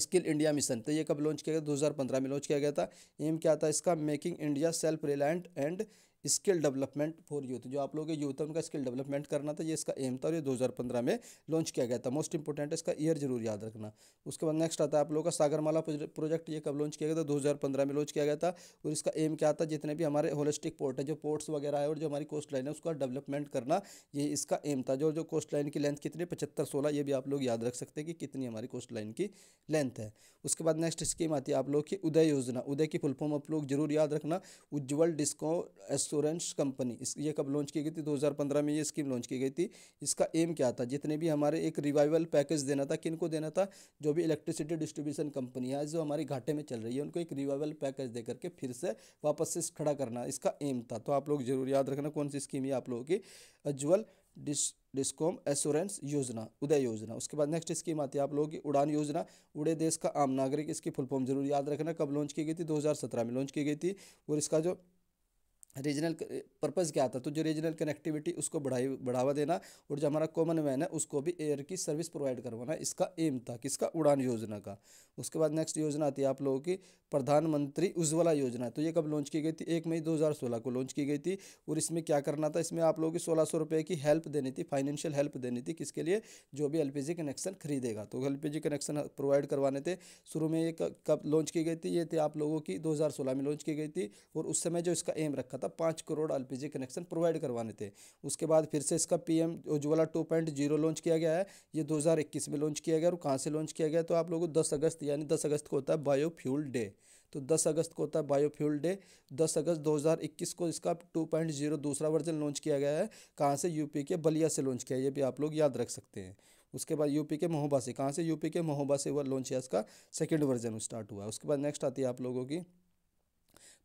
स्किल इंडिया मिशन तो ये कब लॉन्च किया गया 2015 में लॉन्च किया गया था एम क्या था इसका making India self reliant and skill development for youth जो आप लोग यूथ का स्किल डेवलपमेंट करना था ये इसका एम था और ये 2015 में लॉन्च किया गया था मोस्ट इंपॉर्टेंट इसका ईयर जरूर याद रखना उसके बाद नेक्स्ट आता है आप लोग का सागरमाला प्रोजेक्ट ये कब लॉन्च किया गया था 2015 में लॉन्च किया गया था और इसका एम क्या था जितने भी हमारे होलिस्टिक पोर्ट है जो पोर्ट्स वगैरह है और जो हमारी कोस्ट लाइन है उसका डेवलपमेंट करना ये इसका एम था जो जो कोस्ट लाइन की लेंथ कितनी पचहत्तर सोलह ये भी आप लोग याद रख सकते हैं कि कितनी हमारी कोस्ट लाइन की लेंथ है उसके बाद नेक्स्ट स्कीम आती है आप लोग की उदय योजना उदय की फुल फॉर्म आप लोग जरूर याद रखना Ujjwal discom S insurance company इस ये कब लॉन्च की गई थी 2015 में ये स्कीम लॉन्च की गई थी इसका एम क्या था जितने भी हमारे एक रिवाइवल पैकेज देना था किनको देना था जो भी इलेक्ट्रिसिटी डिस्ट्रीब्यूशन कंपनी है जो हमारी घाटे में चल रही है उनको एक रिवाइवल पैकेज दे करके फिर से वापस से खड़ा करना इसका एम था तो आप लोग जरूर याद रखना कौन सी स्कीम है आप लोगों की उज्ज्वल डिस डिस्कॉम एश्योरेंस योजना उदय योजना उसके बाद नेक्स्ट स्कीम आती है आप लोगों की उड़ान योजना उड़े देश का आम नागरिक इसकी फुल फॉर्म जरूर याद रखना कब लॉन्च की गई थी 2017 में लॉन्च की गई थी और इसका जो रीजनल पर्पज़ क्या आता है तो जो रीजनल कनेक्टिविटी उसको बढ़ाई बढ़ावा देना और जो हमारा कॉमन मैन है उसको भी एयर की सर्विस प्रोवाइड करवाना इसका एम था किसका उड़ान योजना का उसके बाद नेक्स्ट योजना आती है आप लोगों की प्रधानमंत्री उज्ज्वला योजना तो ये कब लॉन्च की गई थी एक मई दो को लॉन्च की गई थी और इसमें क्या करना था इसमें आप लोगों की सोलह सौ रुपये की हेल्प देनी थी फाइनेंशियल हेल्प देनी थी किसके लिए जो भी एल कनेक्शन खरीदेगा तो एल कनेक्शन प्रोवाइड करवाने थे शुरू में ये कब लॉन्च की गई थी ये थी आप लोगों की दो में लॉन्च की गई थी और उस समय जो इसका एम रखा था पाँच करोड़ एल कनेक्शन प्रोवाइड करवाने थे उसके बाद फिर से इसका P M Ujjwala two point zero launch किया गया है ये 2021 में लॉन्च किया गया और कहाँ से लॉन्च किया गया तो आप लोगों को दस अगस्त यानी दस अगस्त को होता है बायोफ्यूल डे तो 10 अगस्त को होता है बायोफ्यूल डे 10 अगस्त 2021 को इसका 2.0 दूसरा वर्जन लॉन्च किया गया है कहाँ से यूपी के बलिया से लॉन्च किया ये भी आप लोग याद रख सकते हैं उसके बाद यूपी के महोबा से कहाँ से यूपी के महोबा से वह लॉन्च है इसका सेकेंड वर्जन स्टार्ट हुआ उसके बाद नेक्स्ट आती है आप लोगों की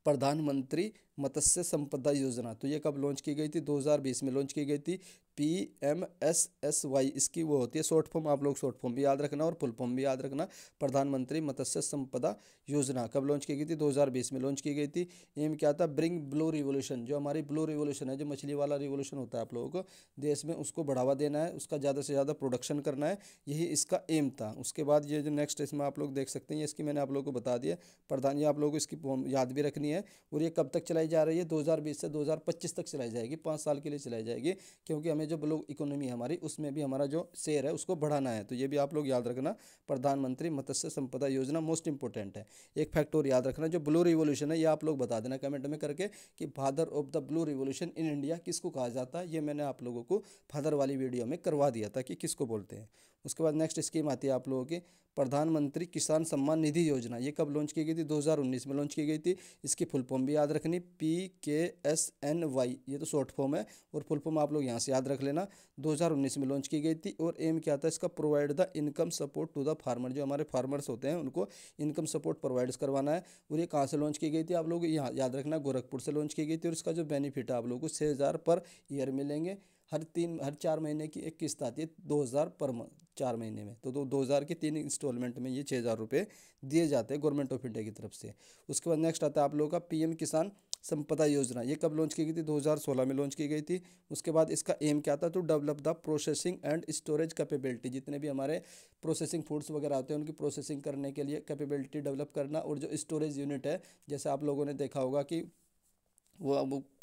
प्रधानमंत्री मत्स्य संपदा योजना तो ये कब लॉन्च की गई थी 2020 में लॉन्च की गई थी P M S S Y इसकी वो होती है शॉर्ट फॉर्म आप लोग शॉर्ट फॉर्म भी याद रखना और फुल फॉर्म भी याद रखना प्रधानमंत्री मत्स्य संपदा योजना कब लॉन्च की गई थी 2020 में लॉन्च की गई थी एम क्या था ब्रिंग ब्लू रिवोल्यूशन जो हमारी ब्लू रिवोल्यूशन है जो मछली वाला रिवोल्यूशन होता है आप लोगों को देश में उसको बढ़ावा देना है उसका ज़्यादा से ज़्यादा प्रोडक्शन करना है यही इसका एम था उसके बाद ये जो नेक्स्ट इसमें आप लोग देख सकते हैं इसकी मैंने आप लोगों को बता दिया प्रधान ये आप लोगों को इसकी याद भी रखनी है और ये कब तक चलाई जा रही है दो से दो तक चलाई जाएगी पाँच साल के लिए चलाई जाएगी क्योंकि हमें जो ब्लॉक इकोनॉमी है हमारी उसमें भी हमारा जो शेयर है उसको बढ़ाना है तो ये भी आप लोग याद रखना प्रधानमंत्री मत्स्य संपदा योजना मोस्ट इंपॉर्टेंट है एक फैक्ट और याद रखना जो ब्लू रिवोल्यूशन है ये आप लोग बता देना कमेंट में करके कि father of the blue revolution in India किसको कहा जाता है ये मैंने आप लोगों को फादर वाली वीडियो में करवा दिया था कि किसको बोलते हैं उसके बाद नेक्स्ट स्कीम आती है आप लोगों की प्रधानमंत्री किसान सम्मान निधि योजना ये कब लॉन्च की गई थी 2019 में लॉन्च की गई थी इसकी फुल फॉर्म भी याद रखनी पी के एस एन वाई ये तो शॉर्ट फॉर्म है और फुल फॉर्म आप लोग यहाँ से याद रख लेना 2019 में लॉन्च की गई थी और एम क्या था इसका provide the income support to the farmer जो हमारे फार्मर्स होते हैं उनको इनकम सपोर्ट प्रोवाइड करवाना है और ये कहाँ से लॉन्च की गई थी आप लोग यहाँ याद रखना गोरखपुर से लॉन्च की गई थी और इसका जो बेनिफिट है आप लोगों को छः पर ईयर मिलेंगे हर तीन हर चार महीने की एक किस्त आती है दो हज़ार पर मंथ चार महीने में तो दो हज़ार के तीन इंस्टॉलमेंट में ये छः हज़ार रुपये दिए जाते हैं गवर्नमेंट ऑफ इंडिया की तरफ से उसके बाद नेक्स्ट आता है आप लोगों का पीएम किसान संपदा योजना ये कब लॉन्च की गई थी 2016 में लॉन्च की गई थी उसके बाद इसका एम क्या था तो develop the processing and storage capability जितने भी हमारे प्रोसेसिंग फूड्स वगैरह आते हैं उनकी प्रोसेसिंग करने के लिए कैपेबिलिटी डेवलप करना और जो स्टोरेज यूनिट है जैसे आप लोगों ने देखा होगा कि वो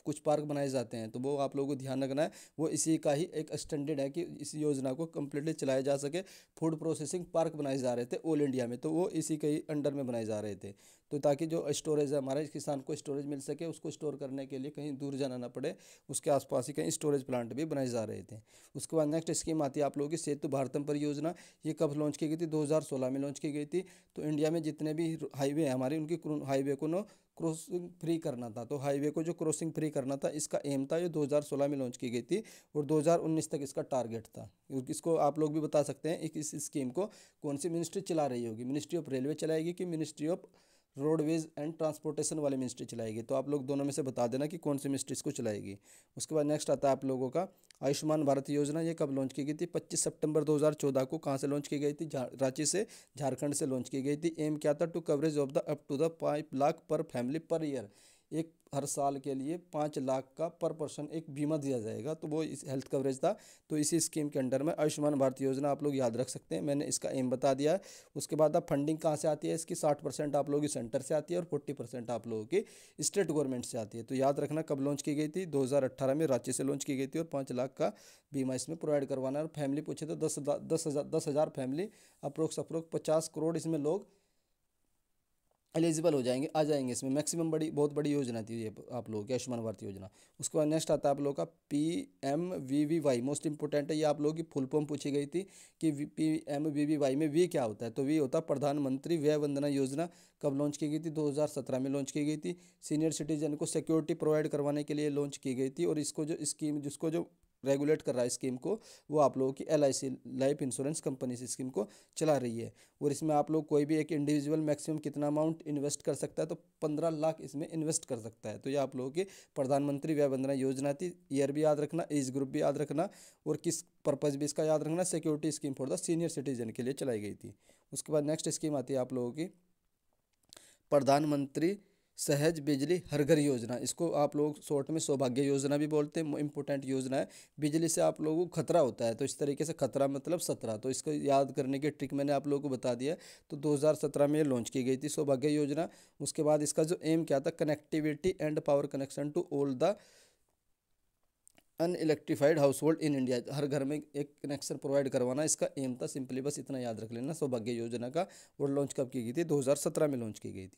कुछ पार्क बनाए जाते हैं तो वो आप लोगों को ध्यान रखना है वो इसी का ही एक स्टैंडर्ड है कि इस योजना को कम्प्लीटली चलाया जा सके फूड प्रोसेसिंग पार्क बनाए जा रहे थे ऑल इंडिया में तो वो इसी के अंडर में बनाए जा रहे थे तो ताकि जो स्टोरेज है हमारा किसान को स्टोरेज मिल सके उसको स्टोर करने के लिए कहीं दूर जाना ना पड़े उसके आसपास ही कहीं स्टोरेज प्लांट भी बनाए जा रहे थे उसके बाद नेक्स्ट स्कीम आती है आप लोगों की सेतु भारतम परियोजना ये कब लॉन्च की गई थी दो में लॉन्च की गई थी तो इंडिया में जितने भी हाईवे हैं हमारे उनकी हाईवे को ना क्रॉसिंग फ्री करना था तो हाईवे को जो क्रॉसिंग फ्री करना था इसका एम था ये 2016 में लॉन्च की गई थी और 2019 तक इसका टारगेट था इसको आप लोग भी बता सकते हैं इस स्कीम को कौन सी मिनिस्ट्री चला रही होगी मिनिस्ट्री ऑफ रेलवे चलाएगी कि ministry of roadways and transportation वाली मिनिस्ट्री चलाएगी तो आप लोग दोनों में से बता देना कि कौन सी मिनिस्ट्री इसको चलाएगी उसके बाद नेक्स्ट आता है आप लोगों का आयुष्मान भारत योजना ये कब लॉन्च की गई थी 25 सितंबर 2014 को कहाँ से लॉन्च की गई थी रांची से झारखंड से लॉन्च की गई थी एम क्या था to coverage of the up to the five lakh per family per year एक हर साल के लिए पाँच लाख का पर पर्सन एक बीमा दिया जाएगा तो वो इस हेल्थ कवरेज था तो इसी स्कीम के अंडर में आयुष्मान भारत योजना आप लोग याद रख सकते हैं मैंने इसका एम बता दिया है उसके बाद आप फंडिंग कहाँ से आती है इसकी साठ परसेंट आप लोगों की सेंटर से आती है और फोर्टी परसेंट आप लोगों की स्टेट गवर्नमेंट से आती है तो याद रखना कब लॉन्च की गई थी दो में रांची से लॉन्च की गई थी और पाँच लाख का बीमा इसमें प्रोवाइड करवाना है और फैमिली पूछे तो दस दस हज़ार दस हज़ार फैमिली अप्रोक्स अप्रोक्स पचास करोड़ इसमें लोग एलिजिबल हो जाएंगे आ जाएंगे इसमें मैक्सिमम बड़ी बहुत बड़ी योजना थी ये आप लोगों की आयुष्मान भारत योजना उसके बाद नेक्स्ट आता है आप लोगों का P M V V Y most important है ये आप लोगों की फुल फॉर्म पूछी गई थी कि P M V V Y में वी क्या होता है तो वी होता है प्रधानमंत्री व्यय वंदना योजना कब लॉन्च की गई थी सत्रह में लॉन्च की गई थी सीनियर सिटीजन को सिक्योरिटी प्रोवाइड करवाने के लिए लॉन्च की गई थी और इसको जो स्कीम जिसको जो रेगुलेट कर रहा है स्कीम को वो आप लोगों की एल लाइफ इंश्योरेंस कंपनी से स्कीम को चला रही है और इसमें आप लोग कोई भी एक इंडिविजुअल मैक्सिमम कितना अमाउंट इन्वेस्ट कर सकता है तो पंद्रह लाख इसमें इन्वेस्ट कर सकता है तो ये आप लोगों की प्रधानमंत्री व्यय वंदना योजना थी ईयर भी याद रखना एज ग्रुप भी याद रखना और किस पर्पज़ भी इसका याद रखना security scheme for the senior citizen के लिए चलाई गई थी उसके बाद नेक्स्ट स्कीम आती है आप लोगों की प्रधानमंत्री सहज बिजली हर घर योजना इसको आप लोग शॉर्ट में सौभाग्य योजना भी बोलते हैं इंपॉर्टेंट योजना है बिजली से आप लोगों को खतरा होता है तो इस तरीके से खतरा मतलब सत्रह तो इसको याद करने की ट्रिक मैंने आप लोगों को बता दिया तो 2017 में ये लॉन्च की गई थी सौभाग्य योजना उसके बाद इसका जो एम क्या था connectivity and power connection to all the unelectrified household in India हर घर में एक कनेक्शन प्रोवाइड करवाना इसका एम था सिंपली बस इतना याद रख लेना सौभाग्य योजना का और लॉन्च कब की गई थी 2017 में लॉन्च की गई थी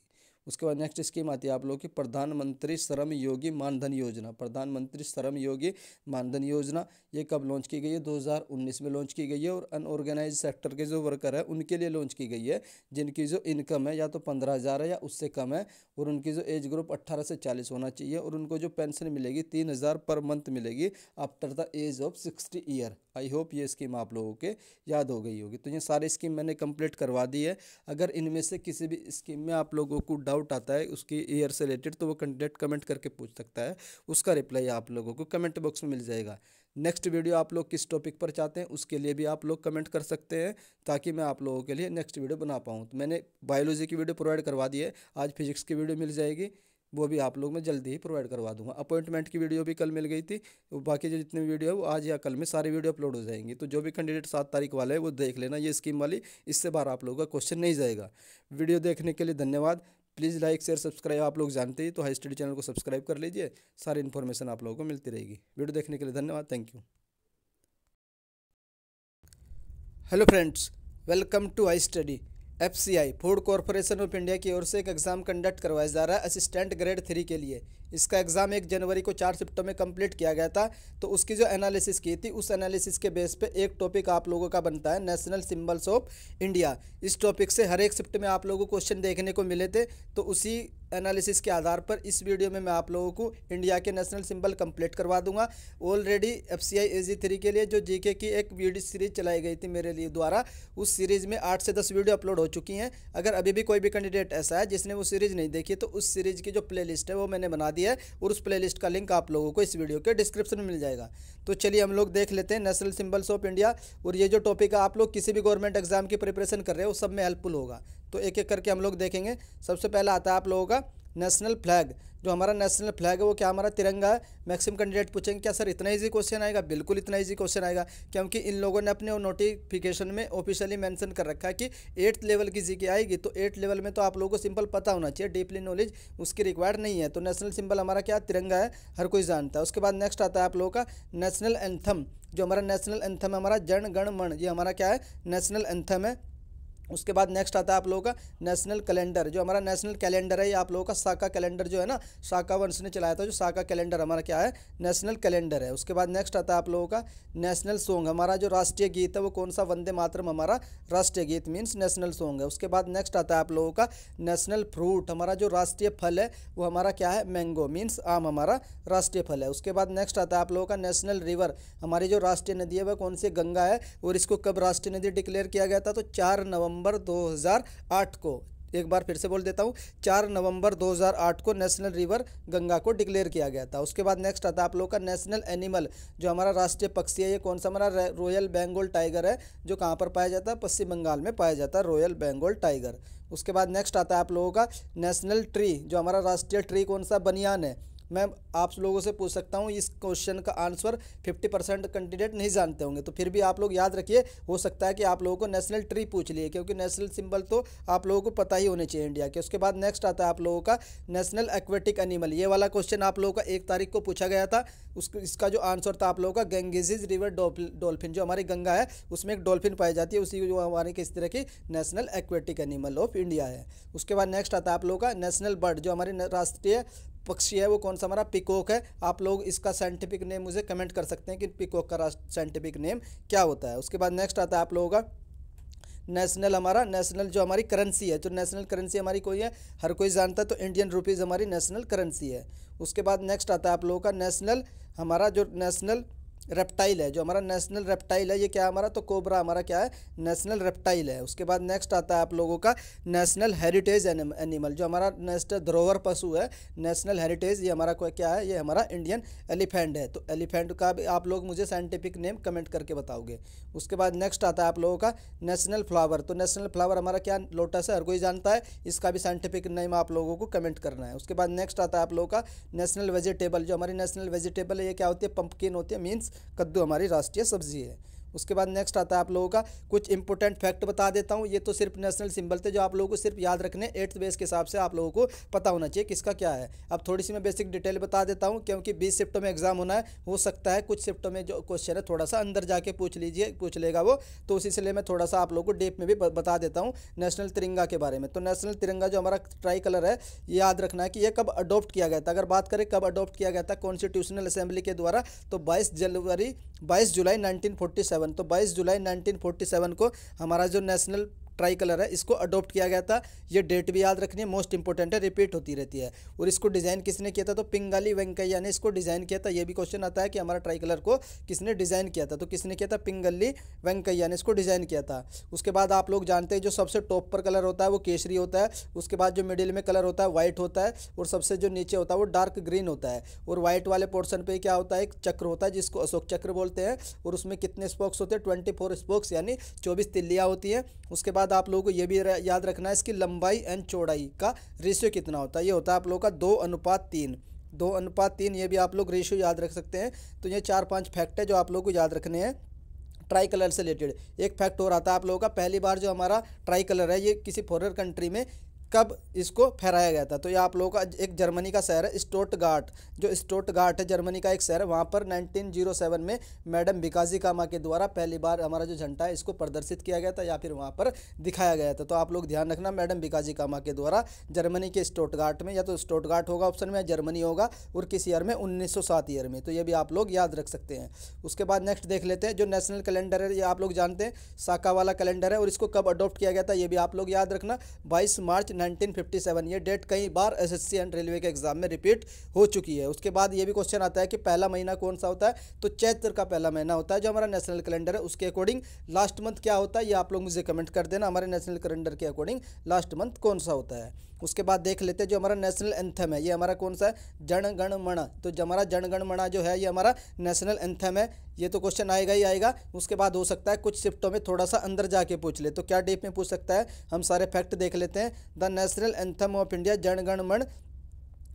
उसके बाद नेक्स्ट स्कीम आती है आप लोग की प्रधानमंत्री श्रम योगी मानधन योजना प्रधानमंत्री श्रम योगी मानधन योजना ये कब लॉन्च की गई है 2019 में लॉन्च की गई है और अनऑर्गेनाइज सेक्टर के जो वर्कर है उनके लिए लॉन्च की गई है जिनकी जो इनकम है या तो पंद्रह हज़ार है या उससे कम है और उनकी जो एज ग्रुप अट्ठारह से चालीस होना चाहिए और उनको जो पेंशन मिलेगी तीन हज़ार पर मंथ मिलेगी after the age of sixty year I hope ये स्कीम आप लोगों के याद हो गई होगी तो ये सारी स्कीम मैंने कंप्लीट करवा दी है अगर इनमें से किसी भी स्कीम में आप लोगों को डाउट डाउट आता है उसकी ईयर से रिलेटेड तो वो कैंडिडेट कमेंट करके पूछ सकता है उसका रिप्लाई आप लोगों को कमेंट बॉक्स में मिल जाएगा नेक्स्ट वीडियो आप लोग किस टॉपिक पर चाहते हैं उसके लिए भी आप लोग कमेंट कर सकते हैं ताकि मैं आप लोगों के लिए नेक्स्ट वीडियो बना पाऊँ तो मैंने बायोलॉजी की वीडियो प्रोवाइड करवा दी है आज फिजिक्स की वीडियो मिल जाएगी वो भी आप लोग मैं जल्दी ही प्रोवाइड करवा दूंगा अपॉइंटमेंट की वीडियो भी कल मिल गई थी बाकी जो जितने वीडियो है वो आज या कल में सारी वीडियो अपलोड हो जाएंगी तो जो भी कैंडिडेट सात तारीख वाले हैं वो देख लेना ये स्कीम वाली इससे बाहर आप लोगों का क्वेश्चन नहीं जाएगा वीडियो देखने के लिए धन्यवाद प्लीज़ लाइक शेयर सब्सक्राइब आप लोग जानते ही तो हाई स्टडी चैनल को सब्सक्राइब कर लीजिए सारी इन्फॉर्मेशन आप लोगों को मिलती रहेगी वीडियो देखने के लिए धन्यवाद thank you hello friends welcome to high study F C I food corporation of India की ओर से एक एग्ज़ाम कंडक्ट करवाया जा रहा है असिस्टेंट ग्रेड थ्री के लिए इसका एग्ज़ाम एक जनवरी को चार शिफ्टों में कंप्लीट किया गया था तो उसकी जो एनालिसिस की थी उस एनालिसिस के बेस पे एक टॉपिक आप लोगों का बनता है नेशनल सिंबल्स ऑफ इंडिया इस टॉपिक से हर एक शिफ्ट में आप लोगों को क्वेश्चन देखने को मिले थे तो उसी एनालिसिस के आधार पर इस वीडियो में मैं आप लोगों को इंडिया के नेशनल सिंबल कंप्लीट करवा दूंगा already F C I A G three के लिए जो जीके की एक वीडियो सीरीज चलाई गई थी मेरे लिए द्वारा उस सीरीज़ में आठ से दस वीडियो अपलोड हो चुकी हैं अगर अभी भी कोई भी कैंडिडेट ऐसा है जिसने वो सीरीज़ नहीं देखी तो उस सीरीज़ की जो प्ले है वो मैंने बना दिया है और उस प्लेलिस्ट का लिंक आप लोगों को इस वीडियो के डिस्क्रिप्शन में मिल जाएगा तो चलिए हम लोग देख लेते हैं नेशनल सिम्बल्स ऑफ इंडिया और ये जो टॉपिक है आप लोग किसी भी गवर्नमेंट एग्जाम की प्रिपरेशन कर रहे हो सब में हेल्पफुल होगा तो एक एक करके हम लोग देखेंगे सबसे पहला आता है आप लोगों का नेशनल फ्लैग जो हमारा नेशनल फ्लैग है वो क्या हमारा तिरंगा है मैक्सिम कैंडिडेट पूछेंगे क्या सर इतना इजी क्वेश्चन आएगा बिल्कुल इतना इजी क्वेश्चन आएगा क्योंकि इन लोगों ने अपने नोटिफिकेशन में ऑफिशियली मेंशन कर रखा है कि एट्थ लेवल की जी आएगी तो एट्थ लेवल में तो आप लोगों को सिंपल पता होना चाहिए डीपली नॉलेज उसकी रिक्वायर्ड नहीं है तो नेशनल सिंपल हमारा क्या तिरंगा है हर कोई जानता है उसके बाद नेक्स्ट आता है आप लोगों का नेशनल एंथम जो हमारा नेशनल एंथम है हमारा जन गण मण ये हमारा क्या है नेशनल एंथम है उसके बाद नेक्स्ट आता है आप लोगों का नेशनल कैलेंडर जो हमारा नेशनल कैलेंडर है ये आप लोगों का साका कैलेंडर जो है ना साका वंश ने चलाया था जो साका कैलेंडर हमारा क्या है नेशनल कैलेंडर है उसके बाद नेक्स्ट आता है आप लोगों का नेशनल सॉन्ग हमारा जो राष्ट्रीय गीत है वो कौन सा वंदे मातरम हमारा राष्ट्रीय गीत मीन्स नेशनल सॉन्ग है उसके बाद नेक्स्ट आता है आप लोगों का नेशनल फ्रूट हमारा जो राष्ट्रीय फल है वो हमारा क्या है मैंगो मीन्स आम हमारा राष्ट्रीय फल है उसके बाद नेक्स्ट आता है आप लोगों का नेशनल रिवर हमारी जो राष्ट्रीय नदी है वह कौन सी गंगा है और इसको कब राष्ट्रीय नदी डिक्लेयर किया गया था तो चार नवंबर नवंबर 2008 को एक बार फिर से बोल देता हूँ चार नवंबर 2008 को नेशनल रिवर गंगा को डिक्लेयर किया गया था उसके बाद नेक्स्ट आता है आप लोगों का नेशनल एनिमल जो हमारा राष्ट्रीय पक्षी है ये कौन सा हमारा रॉयल बेंगोल टाइगर है जो कहाँ पर पाया जाता है पश्चिम बंगाल में पाया जाता है रॉयल बेंगोल टाइगर उसके बाद नेक्स्ट आता है आप लोगों का नेशनल ट्री जो हमारा राष्ट्रीय ट्री कौन सा बनियान है मैं आप लोगों से पूछ सकता हूँ इस क्वेश्चन का आंसर फिफ्टी परसेंट कैंडिडेट नहीं जानते होंगे तो फिर भी आप लोग याद रखिए हो सकता है कि आप लोगों को नेशनल ट्री पूछ लिए क्योंकि नेशनल सिंबल तो आप लोगों को पता ही होने चाहिए इंडिया के उसके बाद नेक्स्ट आता है आप लोगों का नेशनल एक्वेटिक एनिमल ये वाला क्वेश्चन आप लोगों का एक तारीख को पूछा गया था उस इसका जो आंसर था आप लोगों का गंगेजिज रिवर डॉल्फिन जो हमारी गंगा है उसमें एक डॉल्फिन पाई जाती है उसी जो हमारे किस तरह की national aquatic animal of India है उसके बाद नेक्स्ट आता है आप लोगों का नेशनल बर्ड जो हमारे राष्ट्रीय पक्षी है वो कौन सा हमारा पिकॉक है आप लोग इसका साइंटिफिक नेम मुझे कमेंट कर सकते हैं कि पिकॉक का साइंटिफिक नेम क्या होता है उसके बाद नेक्स्ट आता है आप लोगों का नेशनल हमारा नेशनल जो हमारी करेंसी है जो नेशनल करेंसी हमारी कोई है हर कोई जानता है तो इंडियन रुपीज़ हमारी नेशनल करेंसी है उसके बाद नेक्स्ट आता है आप लोगों का नेशनल हमारा जो नेशनल रेप्टाइल है जो हमारा नेशनल रेप्टाइल है ये क्या हमारा तो कोबरा हमारा क्या है नेशनल रेप्टाइल है उसके बाद नेक्स्ट आता है आप लोगों का नेशनल हेरिटेज एनिमल जो हमारा नेशनल धरोहर पशु है नेशनल हेरिटेज ये हमारा क्या है ये हमारा इंडियन एलिफेंट है तो एलिफेंट का भी आप लोग मुझे साइंटिफिक नेम कमेंट करके बताओगे उसके बाद नेक्स्ट आता है आप लोगों का नेशनल फ्लावर तो नेशनल फ्लावर हमारा क्या लोटस है हर कोई जानता है इसका भी साइंटिफिक नेम आप लोगों को कमेंट करना है उसके बाद नेक्स्ट आता है आप लोगों का नेशनल वेजिटेबल जो हमारी नेशनल वेजिटेबल है ये क्या होती है पंपकिन होती है मीन्स कद्दू हमारी राष्ट्रीय सब्जी है उसके बाद नेक्स्ट आता है आप लोगों का कुछ इंपॉर्टेंट फैक्ट बता देता हूँ ये तो सिर्फ नेशनल सिंबल थे जो आप लोगों को सिर्फ याद रखने एट्थ बेस के हिसाब से आप लोगों को पता होना चाहिए किसका क्या है अब थोड़ी सी मैं बेसिक डिटेल बता देता हूँ क्योंकि बीस शिफ्टों में एग्जाम होना है हो सकता है कुछ शिफ्टों में जो क्वेश्चन है थोड़ा सा अंदर जाके पूछ लीजिए पूछ लेगा वो तो उसी से मैं थोड़ा सा आप लोगों को डेप में भी बता देता हूँ नेशनल तिरंगा के बारे में तो नेशनल तिरंगा जो हमारा ट्राई कलर है ये याद रखना है कि ये कब अडोप्ट किया गया था अगर बात करें कब अडोप्ट किया गया था कॉन्स्टिट्यूशनल असेंबली के द्वारा तो बाईस जनवरी बाईस जुलाई नाइनटीन तो 22 जुलाई 1947 को हमारा जो नेशनल ट्राई कलर है इसको अडोप्ट किया गया था ये डेट भी याद रखनी है मोस्ट इंपॉर्टेंट है रिपीट होती रहती है और इसको डिज़ाइन किसने किया था तो पिंगाली वेंकैया ने इसको डिज़ाइन किया था ये भी क्वेश्चन आता है कि हमारा ट्राई कलर को किसने डिज़ाइन किया था तो किसने किया था पिंगली वेंकैया ने इसको डिज़ाइन किया था उसके बाद आप लोग जानते हैं जो सबसे टॉप पर कलर होता है वो केसरी होता है उसके बाद जो मिडिल में कलर होता है वाइट होता है और सबसे जो नीचे होता है वो डार्क ग्रीन होता है और वाइट वाले पोर्सन पर क्या होता है एक चक्र होता है जिसको अशोक चक्र बोलते हैं और उसमें कितने स्पोक्स होते हैं ट्वेंटी स्पोक्स यानी चौबीस तिल्लियाँ होती हैं उसके बाद बाद आप लोगों को यह भी याद रखना है इसकी लंबाई एंड चौड़ाई का रेशियो कितना होता है ये होता है आप लोगों का दो अनुपात तीन दो अनुपात तीन ये भी आप लोग रेशियो याद रख सकते हैं तो ये चार पाँच फैक्ट है जो आप लोगों को याद रखने हैं ट्राई कलर से रिलेटेड एक फैक्ट हो रहा था आप लोगों का पहली बार जो हमारा ट्राई कलर है ये किसी फॉरन कंट्री में कब इसको फहराया गया था तो ये आप लोगों का एक जर्मनी का शहर है स्टोटगार्ट जो स्टोटगार्ट है जर्मनी का एक शहर है वहाँ पर 1907 में मैडम बिकाजी कामा के द्वारा पहली बार हमारा जो झंडा है इसको प्रदर्शित किया गया था या फिर वहाँ पर दिखाया गया था तो आप लोग ध्यान रखना मैडम बिकाजी कामा के द्वारा जर्मनी के स्टोटगार्ट में या तो स्टोटगार्ट होगा ऑप्शन में जर्मनी होगा और किस ईयर में उन्नीस ईयर में तो ये भी आप लोग याद रख सकते हैं उसके बाद नेक्स्ट देख लेते हैं जो नेशनल कैलेंडर है ये आप लोग जानते हैं साका वाला कैलेंडर है और इसको कब अडोप्ट किया गया था ये भी आप लोग याद रखना बाईस मार्च 1957 ये डेट कई बार एसएससी एंड रेलवे के एग्जाम में रिपीट हो चुकी है उसके बाद ये भी क्वेश्चन आता है कि पहला महीना कौन सा होता है तो चैत्र का पहला महीना होता है जो हमारा नेशनल कैलेंडर है उसके अकॉर्डिंग लास्ट मंथ क्या होता है ये आप लोग मुझे कमेंट कर देना हमारे नेशनल कैलेंडर के अकॉर्डिंग लास्ट मंथ कौन सा होता है उसके बाद देख लेते हैं जो हमारा नेशनल एंथम है ये हमारा कौन सा है जन गण तो जो हमारा जनगण मणा जो है ये हमारा नेशनल एंथम है ये तो क्वेश्चन आएगा ही आएगा उसके बाद हो सकता है कुछ शिफ्टों में थोड़ा सा अंदर जाके पूछ ले तो क्या डेप में पूछ सकता है हम सारे फैक्ट देख लेते हैं the national anthem of India मण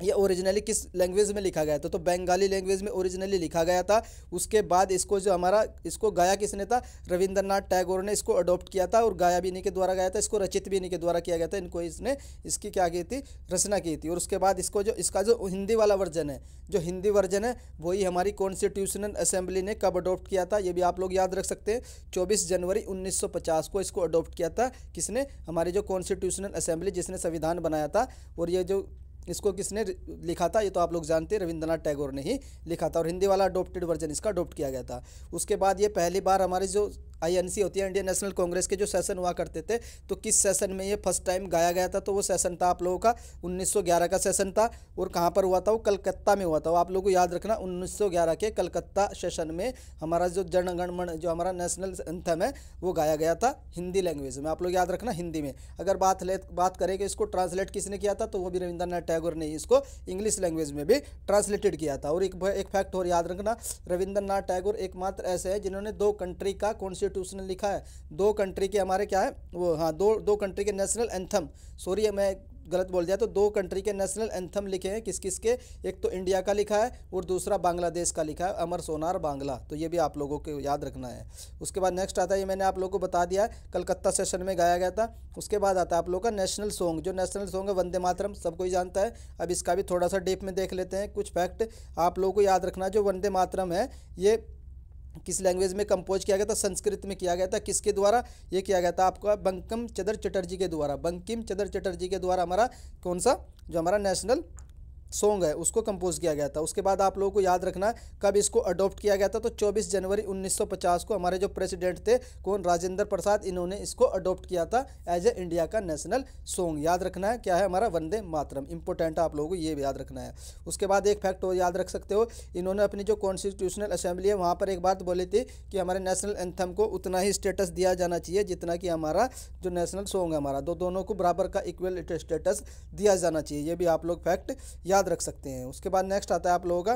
ये ओरिजिनली किस लैंग्वेज में लिखा गया था तो बंगाली लैंग्वेज में ओरिजिनली लिखा गया था उसके बाद इसको जो हमारा इसको गाया किसने था रविंद्रनाथ टैगोर ने इसको अडॉप्ट किया था और गाया भी इन्हीं के द्वारा गया था इसको रचित भी इन्हीं के द्वारा किया गया था इनको इसने इसकी क्या की थी रचना की थी और उसके बाद इसको जो इसका जो हिंदी वाला वर्जन है जो हिंदी वर्जन है वही हमारी कॉन्स्टिट्यूशनल असेंबली ने कब अडॉप्ट किया था ये भी आप लोग याद रख सकते हैं चौबीस जनवरी उन्नीस को इसको अडॉप्ट किया था किसने हमारी जो कॉन्स्टिट्यूशनल असेंबली जिसने संविधान बनाया था और ये जो इसको किसने लिखा था ये तो आप लोग जानते हैं रविंद्रनाथ टैगोर ने ही लिखा था और हिंदी वाला अडोप्टेड वर्जन इसका अडोप्ट किया गया था उसके बाद ये पहली बार हमारे जो आईएनसी होती है इंडियन नेशनल कांग्रेस के जो सेशन हुआ करते थे तो किस सेशन में ये फर्स्ट टाइम गाया गया था तो वो सेशन था आप लोगों का 1911 का सेशन था और कहाँ पर हुआ था वो कलकत्ता में हुआ था आप लोगों को याद रखना 1911 के कलकत्ता सेशन में हमारा जो जनगणमन जो हमारा नेशनल एंथम है वो गाया गया था हिंदी लैंग्वेज में आप लोग याद रखना हिंदी में अगर बात ले बात करें कि इसको ट्रांसलेट किसने किया था तो वो भी रविंद्रनाथ टैगोर ने इसको इंग्लिश लैंग्वेज में भी ट्रांसलेटेड किया था और एक फैक्ट और याद रखना रविंद्रनाथ टैगोर एकमात्र ऐसे हैं जिन्होंने दो कंट्री का कॉन्स्टिट्यूशन कॉन्स्टिट्यूशन ने लिखा है दो कंट्री के हमारे क्या है वो हाँ दो दो कंट्री के नेशनल एंथम सॉरी मैं गलत बोल दिया तो दो कंट्री के नेशनल एंथम लिखे हैं किस किस के एक तो इंडिया का लिखा है और दूसरा बांग्लादेश का लिखा है अमर सोनार बांग्ला तो ये भी आप लोगों को याद रखना है उसके बाद नेक्स्ट आता है ये मैंने आप लोगों को बता दिया है कलकत्ता सेशन में गाया गया था उसके बाद आता है आप लोगों का नेशनल सॉन्ग जो नेशनल सॉन्ग है वंदे मातरम सब कोई जानता है अब इसका भी थोड़ा सा डीप में देख लेते हैं कुछ फैक्ट आप लोगों को याद रखना जो वंदे मातरम है ये किस लैंग्वेज में कंपोज किया गया था संस्कृत में किया गया था किसके द्वारा ये किया गया था आपका बंकम चदर चटर्जी के द्वारा बंकिम चदर चटर्जी के द्वारा हमारा कौन सा जो हमारा नेशनल सॉन्ग है उसको कंपोज किया गया था उसके बाद आप लोगों को याद रखना कब इसको अडॉप्ट किया गया था तो 24 जनवरी 1950 को हमारे जो प्रेसिडेंट थे कौन राजेंद्र प्रसाद इन्होंने इसको अडॉप्ट किया था एज ए इंडिया का नेशनल सॉन्ग याद रखना है क्या है हमारा वंदे मातरम इंपॉर्टेंट है आप लोगों को ये याद रखना है उसके बाद एक फैक्ट और याद रख सकते हो इन्होंने अपनी जो कॉन्स्टिट्यूशनल असेंबली है वहाँ पर एक बात बोली थी कि हमारे नेशनल एंथम को उतना ही स्टेटस दिया जाना चाहिए जितना कि हमारा जो नेशनल सॉन्ग है हमारा दो दोनों को बराबर का इक्वल स्टेटस दिया जाना चाहिए ये भी आप लोग फैक्ट याद याद रख सकते हैं उसके बाद नेक्स्ट आता है आप लोगों का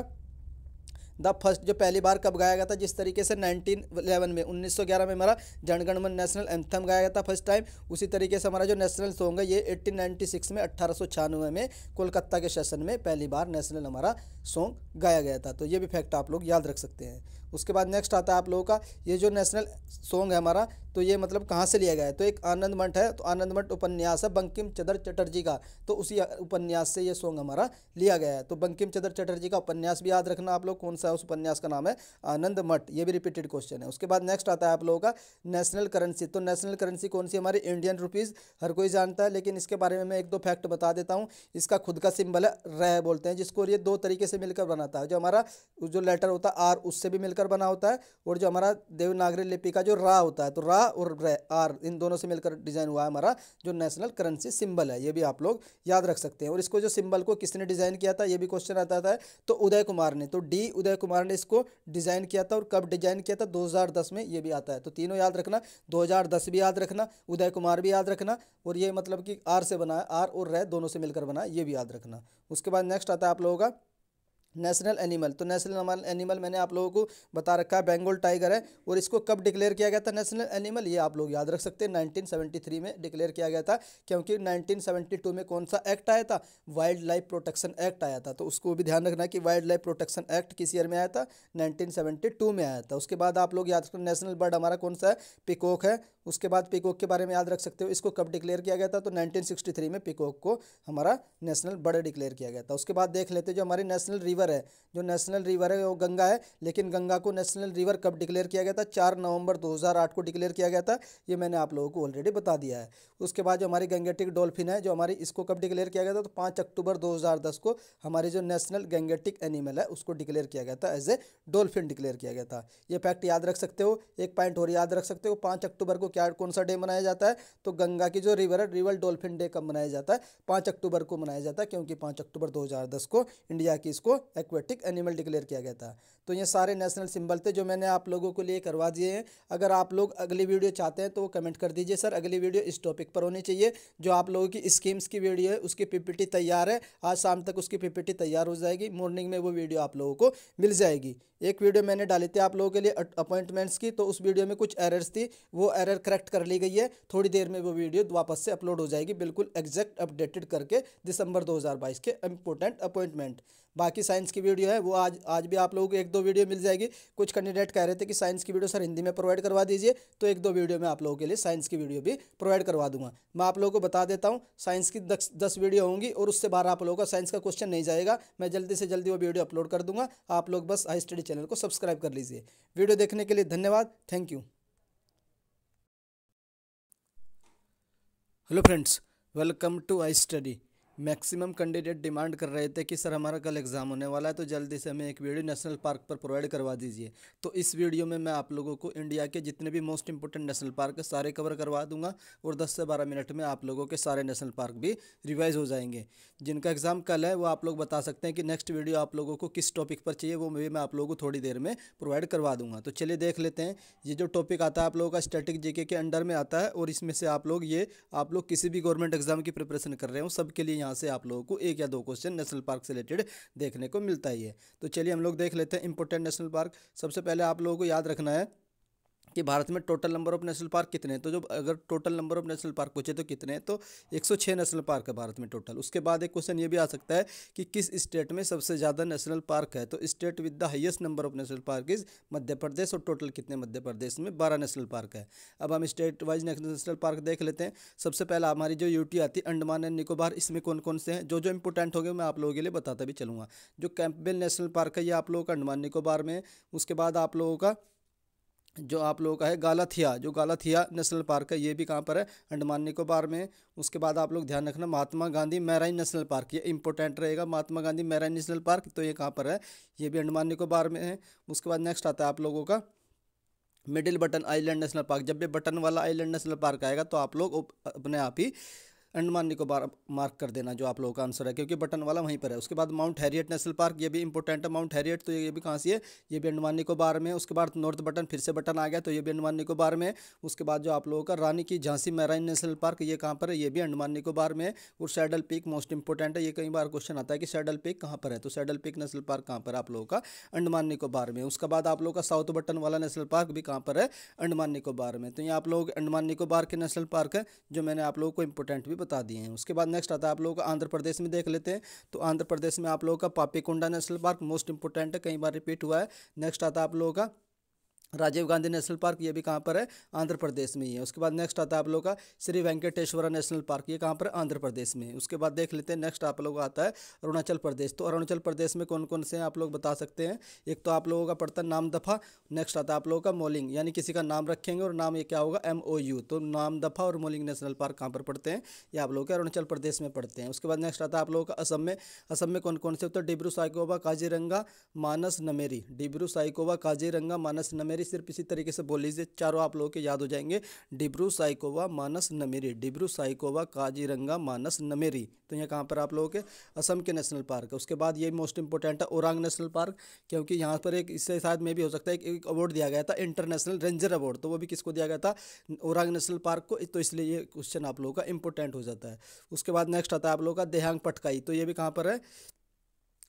द फर्स्ट जो पहली बार कब गाया गया था जिस तरीके से 1911 में 1911 में हमारा जनगणमन नेशनल एंथम गाया गया था फर्स्ट टाइम उसी तरीके से हमारा जो नेशनल सॉन्ग है ये 1896 में अट्ठारह में कोलकाता के सेशन में पहली बार नेशनल हमारा सॉन्ग गाया गया था तो ये भी फैक्ट आप लोग याद रख सकते हैं उसके बाद नेक्स्ट आता है आप लोगों का ये जो नेशनल सॉन्ग है हमारा तो ये मतलब कहाँ से लिया गया है तो एक आनंद मठ है तो आनंद मठ उपन्यास है बंकिम चंद्र चटर्जी का तो उसी उपन्यास से ये सॉन्ग हमारा लिया गया है तो बंकिम चंद्र चटर्जी का उपन्यास भी याद रखना आप लोग कौन सा है उस उपन्यास का नाम है आनंद मठ ये भी रिपीटेड क्वेश्चन है उसके बाद नेक्स्ट आता है आप लोगों का नेशनल करेंसी तो नेशनल करेंसी कौन सी हमारी इंडियन रुपीज़ हर कोई जानता है लेकिन इसके बारे में मैं एक दो फैक्ट बता देता हूँ इसका खुद का सिंबल है रह बोलते हैं जिसको ये दो तरीके से मिलकर बनाता है जो हमारा जो लेटर होता है आर उससे भी मिलकर बना होता है और जो हमारा देवनागरी लिपि का जो रा होता है तो रा और रे आर इन दोनों से मिलकर डिज़ाइन हुआ है हमारा जो नेशनल करेंसी सिंबल है ये भी आप लोग याद रख सकते हैं और इसको जो सिंबल को किसने डिज़ाइन किया था ये भी क्वेश्चन आता था तो उदय कुमार ने तो डी उदय अक्षय कुमार ने इसको डिज़ाइन किया था और कब डिज़ाइन किया था 2010 में ये भी आता है तो तीनों याद रखना 2010 भी याद रखना उदय कुमार भी याद रखना और ये मतलब कि आर से बना है आर और रह दोनों से मिलकर बना है ये भी याद रखना उसके बाद नेक्स्ट आता है आप लोगों का नेशनल एनिमल तो नेशनल एनिमल मैंने आप लोगों को बता रखा है बेंगोल टाइगर है और इसको कब डिक्लेयर किया गया था नेशनल एनिमल ये आप लोग याद रख सकते हैं 1973 में डिक्लेयर किया गया था क्योंकि 1972 में कौन सा एक्ट आया था वाइल्ड लाइफ प्रोटेक्शन एक्ट आया था तो उसको भी ध्यान रखना कि वाइल्ड लाइफ प्रोटेक्शन एक्ट किस ईयर में आया था नाइनटीन में आया था उसके बाद आप लोग याद रखना नेशनल बर्ड हमारा कौन सा है पिकॉक है उसके बाद पिकॉक के बारे में याद रख सकते हो इसको कब डिक्लेयर किया गया था तो नाइनटीन में पिकॉक को हमारा नेशनल बर्ड डिक्लेयर किया गया था उसके बाद देख लेते जो हमारे नेशनल रिवर रिवर है जो नेशनल रिवर है वो गंगा है लेकिन गंगा को नेशनल रिवर कब डिक्लेयर किया गया था चार नवंबर 2008 को डिक्लेयर किया गया था ये मैंने आप लोगों को ऑलरेडी बता दिया है उसके बाद जो हमारी गंगेटिक डॉल्फिन है जो हमारी इसको कब डिक्लेयर किया गया था तो पाँच अक्टूबर दो को हमारी जो नेशनल गंगेटिक एनिमल है उसको डिक्लेयर किया गया था एज ए डोल्फिन डिक्लेयर किया गया था ये फैक्ट याद रख सकते हो एक पॉइंट और याद रख सकते हो पाँच अक्टूबर को क्या कौन सा डे मनाया जाता है तो गंगा की जो रिवर है रिवर डोल्फिन डे कब मनाया जाता है पाँच अक्टूबर को मनाया जाता है क्योंकि पाँच अक्टूबर 2010 को इंडिया की इसको एक्वेटिक एनिमल डिक्लेयर किया गया था तो ये सारे नेशनल सिंबल थे जो मैंने आप लोगों के लिए करवा दिए हैं अगर आप लोग अगली वीडियो चाहते हैं तो वो कमेंट कर दीजिए सर अगली वीडियो इस टॉपिक पर होनी चाहिए जो आप लोगों की स्कीम्स की वीडियो है उसकी पीपीटी तैयार है आज शाम तक उसकी पीपीटी तैयार हो जाएगी मॉर्निंग में वो वीडियो आप लोगों को मिल जाएगी एक वीडियो मैंने डाली थी आप लोगों के लिए अपॉइंटमेंट्स की तो उस वीडियो में कुछ एरर्स थी वो एरर करेक्ट कर ली गई है थोड़ी देर में वो वीडियो वापस से अपलोड हो जाएगी बिल्कुल एग्जैक्ट अपडेटेड करके दिसंबर दो के इंपॉर्टेंट अपॉइंटमेंट बाकी साइंस की वीडियो है वो आज आज भी आप लोगों को एक दो वीडियो मिल जाएगी कुछ कैंडिडेट कह रहे थे कि साइंस की वीडियो सर हिंदी में प्रोवाइड करवा दीजिए तो एक दो वीडियो में आप लोगों के लिए साइंस की वीडियो भी प्रोवाइड करवा दूंगा मैं आप लोगों को बता देता हूँ साइंस की दस, दस वीडियो होंगी और उससे बाहर आप लोगों का साइंस का क्वेश्चन नहीं जाएगा मैं जल्दी से जल्दी वो वीडियो अपलोड कर दूंगा आप लोग बस आई स्टडी चैनल को सब्सक्राइब कर लीजिए वीडियो देखने के लिए धन्यवाद thank you hello friends welcome to I study maximum candidate demand कर रहे थे कि सर हमारा कल एग्ज़ाम होने वाला है तो जल्दी से हमें एक वीडियो नेशनल पार्क पर प्रोवाइड करवा दीजिए तो इस वीडियो में मैं आप लोगों को इंडिया के जितने भी मोस्ट इंपॉर्टेंट नेशनल पार्क है सारे कवर करवा दूंगा और 10 से 12 मिनट में आप लोगों के सारे नेशनल पार्क भी रिवाइज़ हो जाएंगे जिनका एग्ज़ाम कल है वो आप लोग बता सकते हैं कि नेक्स्ट वीडियो आप लोगों को किस टॉपिक पर चाहिए वो भी मैं आप लोगों को थोड़ी देर में प्रोवाइड करवा दूँगा तो चलिए देख लेते हैं ये जो टॉपिक आता है आप लोगों का स्टैटिक जीके के अंडर में आता है और इसमें से आप लोग ये आप लोग किसी भी गवर्नमेंट एग्ज़ाम की प्रिपरेशन कर रहे हो सबके लिए यहाँ से आप लोगों को एक या दो क्वेश्चन नेशनल पार्क से रिलेटेड देखने को मिलता ही है तो चलिए हम लोग देख लेते हैं इंपोर्टेंट नेशनल पार्क सबसे पहले आप लोगों को याद रखना है कि भारत में total number of national park कितने हैं तो जो अगर total number of national park पूछे तो कितने हैं तो 106 नेशनल पार्क है भारत में टोटल उसके बाद एक क्वेश्चन ये भी आ सकता है कि किस स्टेट में सबसे ज़्यादा नेशनल पार्क है तो state with the highest number of national park is Madhya Pradesh और टोटल कितने मध्य प्रदेश में बारह नेशनल पार्क है अब हम स्टेट वाइज नेशनल पार्क देख लेते हैं सबसे पहला हमारी जो यूटी आती है अंडमान एंड निकोबार इसमें कौन कौन से हैं जो जो इंपॉर्टेंट होंगे मैं आप लोगों के लिए बताता भी चलूँगा जो कैंपबेल नेशनल पार्क है ये आप लोगों का अंडमान निकोबार में उसके बाद आप लोगों का जो आप लोगों का है गालाथिया जो गालाथिया नेशनल पार्क है ये भी कहाँ पर है अंडमान निकोबार में उसके बाद आप लोग ध्यान रखना Mahatma Gandhi marine national park ये इंपॉर्टेंट रहेगा Mahatma Gandhi marine national park तो ये कहाँ पर है ये भी अंडमान निकोबार में है उसके बाद नेक्स्ट आता है आप लोगों का middle button island national park जब भी बटन वाला आइलैंड नेशनल पार्क आएगा तो आप लोग अपने आप ही अंडमान निकोबार मार्क कर देना जो आप लोगों का आंसर है क्योंकि बटन वाला वहीं पर है उसके बाद माउंट हैरियट नेशनल पार्क ये भी इंपॉर्टेंट है माउंट हैरियट तो ये भी कहाँ से है ये भी अंडमान निकोबार में उसके बाद नॉर्थ बटन फिर से बटन आ गया तो ये भी अंडमान निकोबार में उसके बाद जो आप लोगों का रानी की झांसी मैराइन नेशनल पार्क ये कहाँ पर है ये भी अंडमान निकोबार में और सैडल पीक मोस्ट इंपॉर्टेंट है ये कई बार क्वेश्चन आता है कि सैडल पीक कहाँ पर है तो सैडल पीक नेशनल पार्क कहाँ पर आप लोगों का अंडमान निकोबार में उसके बाद आप लोगों का साउथ बटन वाला नेशनल पार्क भी कहाँ पर है अंडमान निकोबार में तो ये आप लोग अंडमान निकोबार के नेशनल पार्क है जो मैंने आप लोगों को इंपॉर्टेंट भी बता दिए हैं उसके बाद नेक्स्ट आता है आप लोगों का आंध्र प्रदेश में देख लेते हैं तो आंध्र प्रदेश में आप लोगों का Papikonda national park most important है कई बार रिपीट हुआ है नेक्स्ट आता है आप लोगों का राजीव गांधी नेशनल पार्क ये भी कहाँ पर है आंध्र प्रदेश में ही है उसके बाद नेक्स्ट आता है आप लोग का श्री वेंकटेश्वरा नेशनल पार्क ये कहाँ पर आंध्र प्रदेश में है उसके बाद देख लेते हैं नेक्स्ट आप लोग आता है अरुणाचल प्रदेश तो अरुणाचल प्रदेश में कौन कौन से हैं आप लोग बता सकते हैं एक तो आप लोगों का पड़ता है नाम दफ़ा नेक्स्ट आता है आप लोगों का मोलिंग यानी किसी का नाम रखेंगे और नाम ये क्या होगा एम ओ यू तो नाम दफ़ा और मोलिंग नेशनल पार्क कहाँ पर पड़ते हैं ये आप लोग के अरुणाचल प्रदेश में पड़ते हैं उसके बाद नेक्स्ट आता है आप लोगों का असम में असम में कौन कौन से हैं डिब्रू साइकोबा काजीरंगा मानस नमेरी डिब्रू साइकोबा काजीरंगा मानस नमेरी नमेरी सिर्फ इसी तरीके से बोल लीजिए चारों आप लोगों के याद हो जाएंगे डिब्रू साइकोवा मानस नमेरी डिब्रू साइकोवा काजीरंगा मानस नमेरी तो यहाँ कहाँ पर आप लोगों के असम के नेशनल पार्क उसके बाद ये मोस्ट इंपॉर्टेंट है ओरांग नेशनल पार्क क्योंकि यहाँ पर एक इससे शायद में भी हो सकता है एक अवार्ड दिया गया था इंटरनेशनल रेंजर अवार्ड तो वो भी किसको दिया गया था ओरांग नेशनल पार्क को तो इसलिए ये क्वेश्चन आप लोगों का इंपॉर्टेंट हो जाता है उसके बाद नेक्स्ट आता है आप लोगों का देहांग पटकाई तो ये भी कहाँ पर है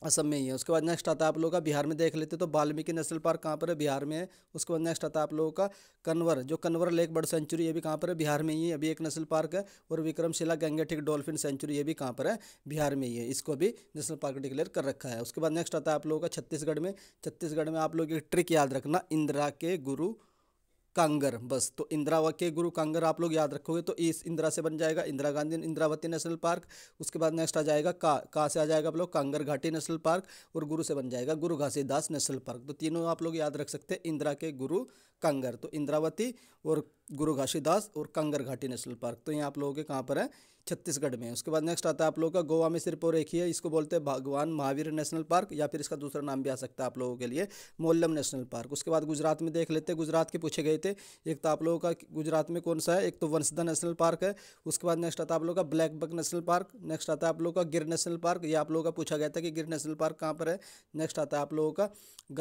असम में ही है उसके बाद नेक्स्ट आता है आप लोगों का बिहार में देख लेते तो वाल्मीकि नेशनल पार्क कहाँ पर है बिहार में है उसके बाद नेक्स्ट आता है आप लोगों का कन्वर जो कन्वर लेक बर्ड सेंचुरी ये भी कहाँ पर है बिहार में ही है अभी एक नेशनल पार्क है और विक्रमशिला गंगेटिक डॉल्फिन सेंचुरी ये भी कहाँ पर है बिहार में ही है इसको भी नेशनल पार्क डिक्लेयर कर रखा है उसके बाद नेक्स्ट आता है आप लोगों का छत्तीसगढ़ में छत्तीसगढ़ में आप लोग एक ट्रिक याद रखना इंदिरा के गुरु कांगर बस तो इंदिरावा के गुरु कांगर आप लोग याद रखोगे तो इस इंदिरा से बन जाएगा इंदिरा गांधी इंदिरावती नेशनल पार्क उसके बाद नेक्स्ट आ जाएगा का का से आ जाएगा आप लोग कांगर घाटी नेशनल पार्क और गुरु से बन जाएगा गुरु घासीदास नेशनल पार्क तो तीनों आप लोग याद रख सकते हैं इंदिरा के गुरु कांगर तो इंद्रावती और गुरु घासीदास और कांगर घाटी नेशनल पार्क तो यहाँ आप लोगों के कहाँ पर है छत्तीसगढ़ में उसके बाद नेक्स्ट आता है आप लोग का गोवा में सिर्फ और एक ही है इसको बोलते हैं भगवान महावीर नेशनल पार्क या फिर इसका दूसरा नाम भी आ सकता है आप लोगों के लिए मोल्लम नेशनल पार्क उसके बाद गुजरात में देख लेते हैं गुजरात के पूछे गए थे एक तो आप लोगों का गुजरात में कौन सा है एक तो वंशदा नेशनल पार्क है उसके बाद नेक्स्ट आता है आप लोग का black buck national park next आता है आप लोग का गिर नेशनल पार्क ये आप लोगों का पूछा गया था कि गिर नेशनल पार्क कहाँ पर है नेक्स्ट आता है आप लोगों का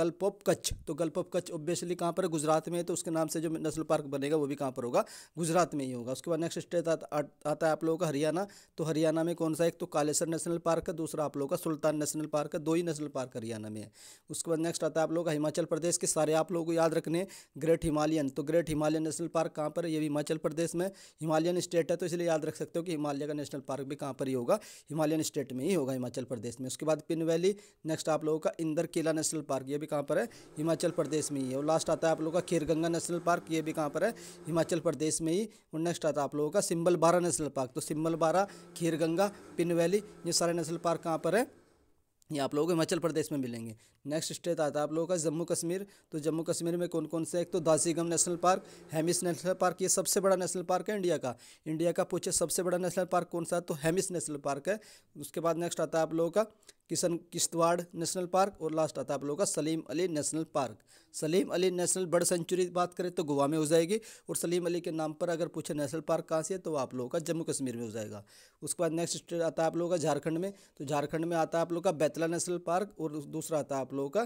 गल्फ ऑफ कच्छ तो गल्फ ऑफ कच्छ ऑब्वियसली कहाँ पर है गुजरात में तो उसके नाम से जो नेशनल पार्क बनेगा वो भी कहाँ पर होगा गुजरात में ही होगा उसके बाद नेक्स्ट स्टेट आता है आप लोगों का हरियाणा तो हरियाणा में कौन सा एक तो कालेसर नेशनल पार्क है दूसरा आप लोग का सुल्तान नेशनल पार्क है दो ही नेशनल पार्क हरियाणा में है उसके बाद नेक्स्ट आता है आप लोग हिमाचल प्रदेश के सारे आप लोगों को याद रखने ग्रेट हिमालयन तो ग्रेट हिमालयन नेशनल पार्क कहाँ पर है ये भी हिमाचल प्रदेश में हिमालयन स्टेट है तो इसलिए याद रख सकते हो कि हिमालय का नेशनल पार्क भी कहाँ पर ही होगा हिमालयन स्टेट में ही होगा हिमाचल प्रदेश में उसके बाद पिन वैली नेक्स्ट आप लोगों का इंदर किला नेशनल पार्क ये भी कहाँ पर है हिमाचल प्रदेश में ही है और लास्ट आता है आप लोगों का खीरगंगा नेशनल पार्क ये भी कहाँ पर है हिमाचल प्रदेश में ही और नेक्स्ट आता है आप लोगों का सिम्बल बारा नेशनल पार्क तो सिम्बल बारा खीर गंगा पिन वैली ये सारे नेशनल पार्क कहाँ पर है ये आप लोगों को हिमाचल प्रदेश में मिलेंगे नेक्स्ट स्टेट आता है आप लोगों का जम्मू कश्मीर तो जम्मू कश्मीर में कौन कौन से एक तो Dachigam national park Hemis national park ये सबसे बड़ा नेशनल पार्क है इंडिया का इंडिया का पूछे सबसे बड़ा नेशनल पार्क कौन सा है तो हेमिस नेशनल पार्क है उसके बाद नेक्स्ट आता है आप लोगों का किशन किश्तवाड़ नेशनल पार्क और लास्ट आता है आप लोगों का Salim Ali national park Salim Ali national bird sanctuary बात करें तो गोवा में हो जाएगी और सलीम अली के नाम पर अगर पूछे नेशनल पार्क कहाँ से है तो आप लोगों का जम्मू कश्मीर में हो जाएगा उसके बाद नेक्स्ट स्टेट आता है आप लोगों का झारखंड में तो झारखंड में आता है आप लोग का बैतला नेशनल पार्क और दूसरा आता है आप लोगों का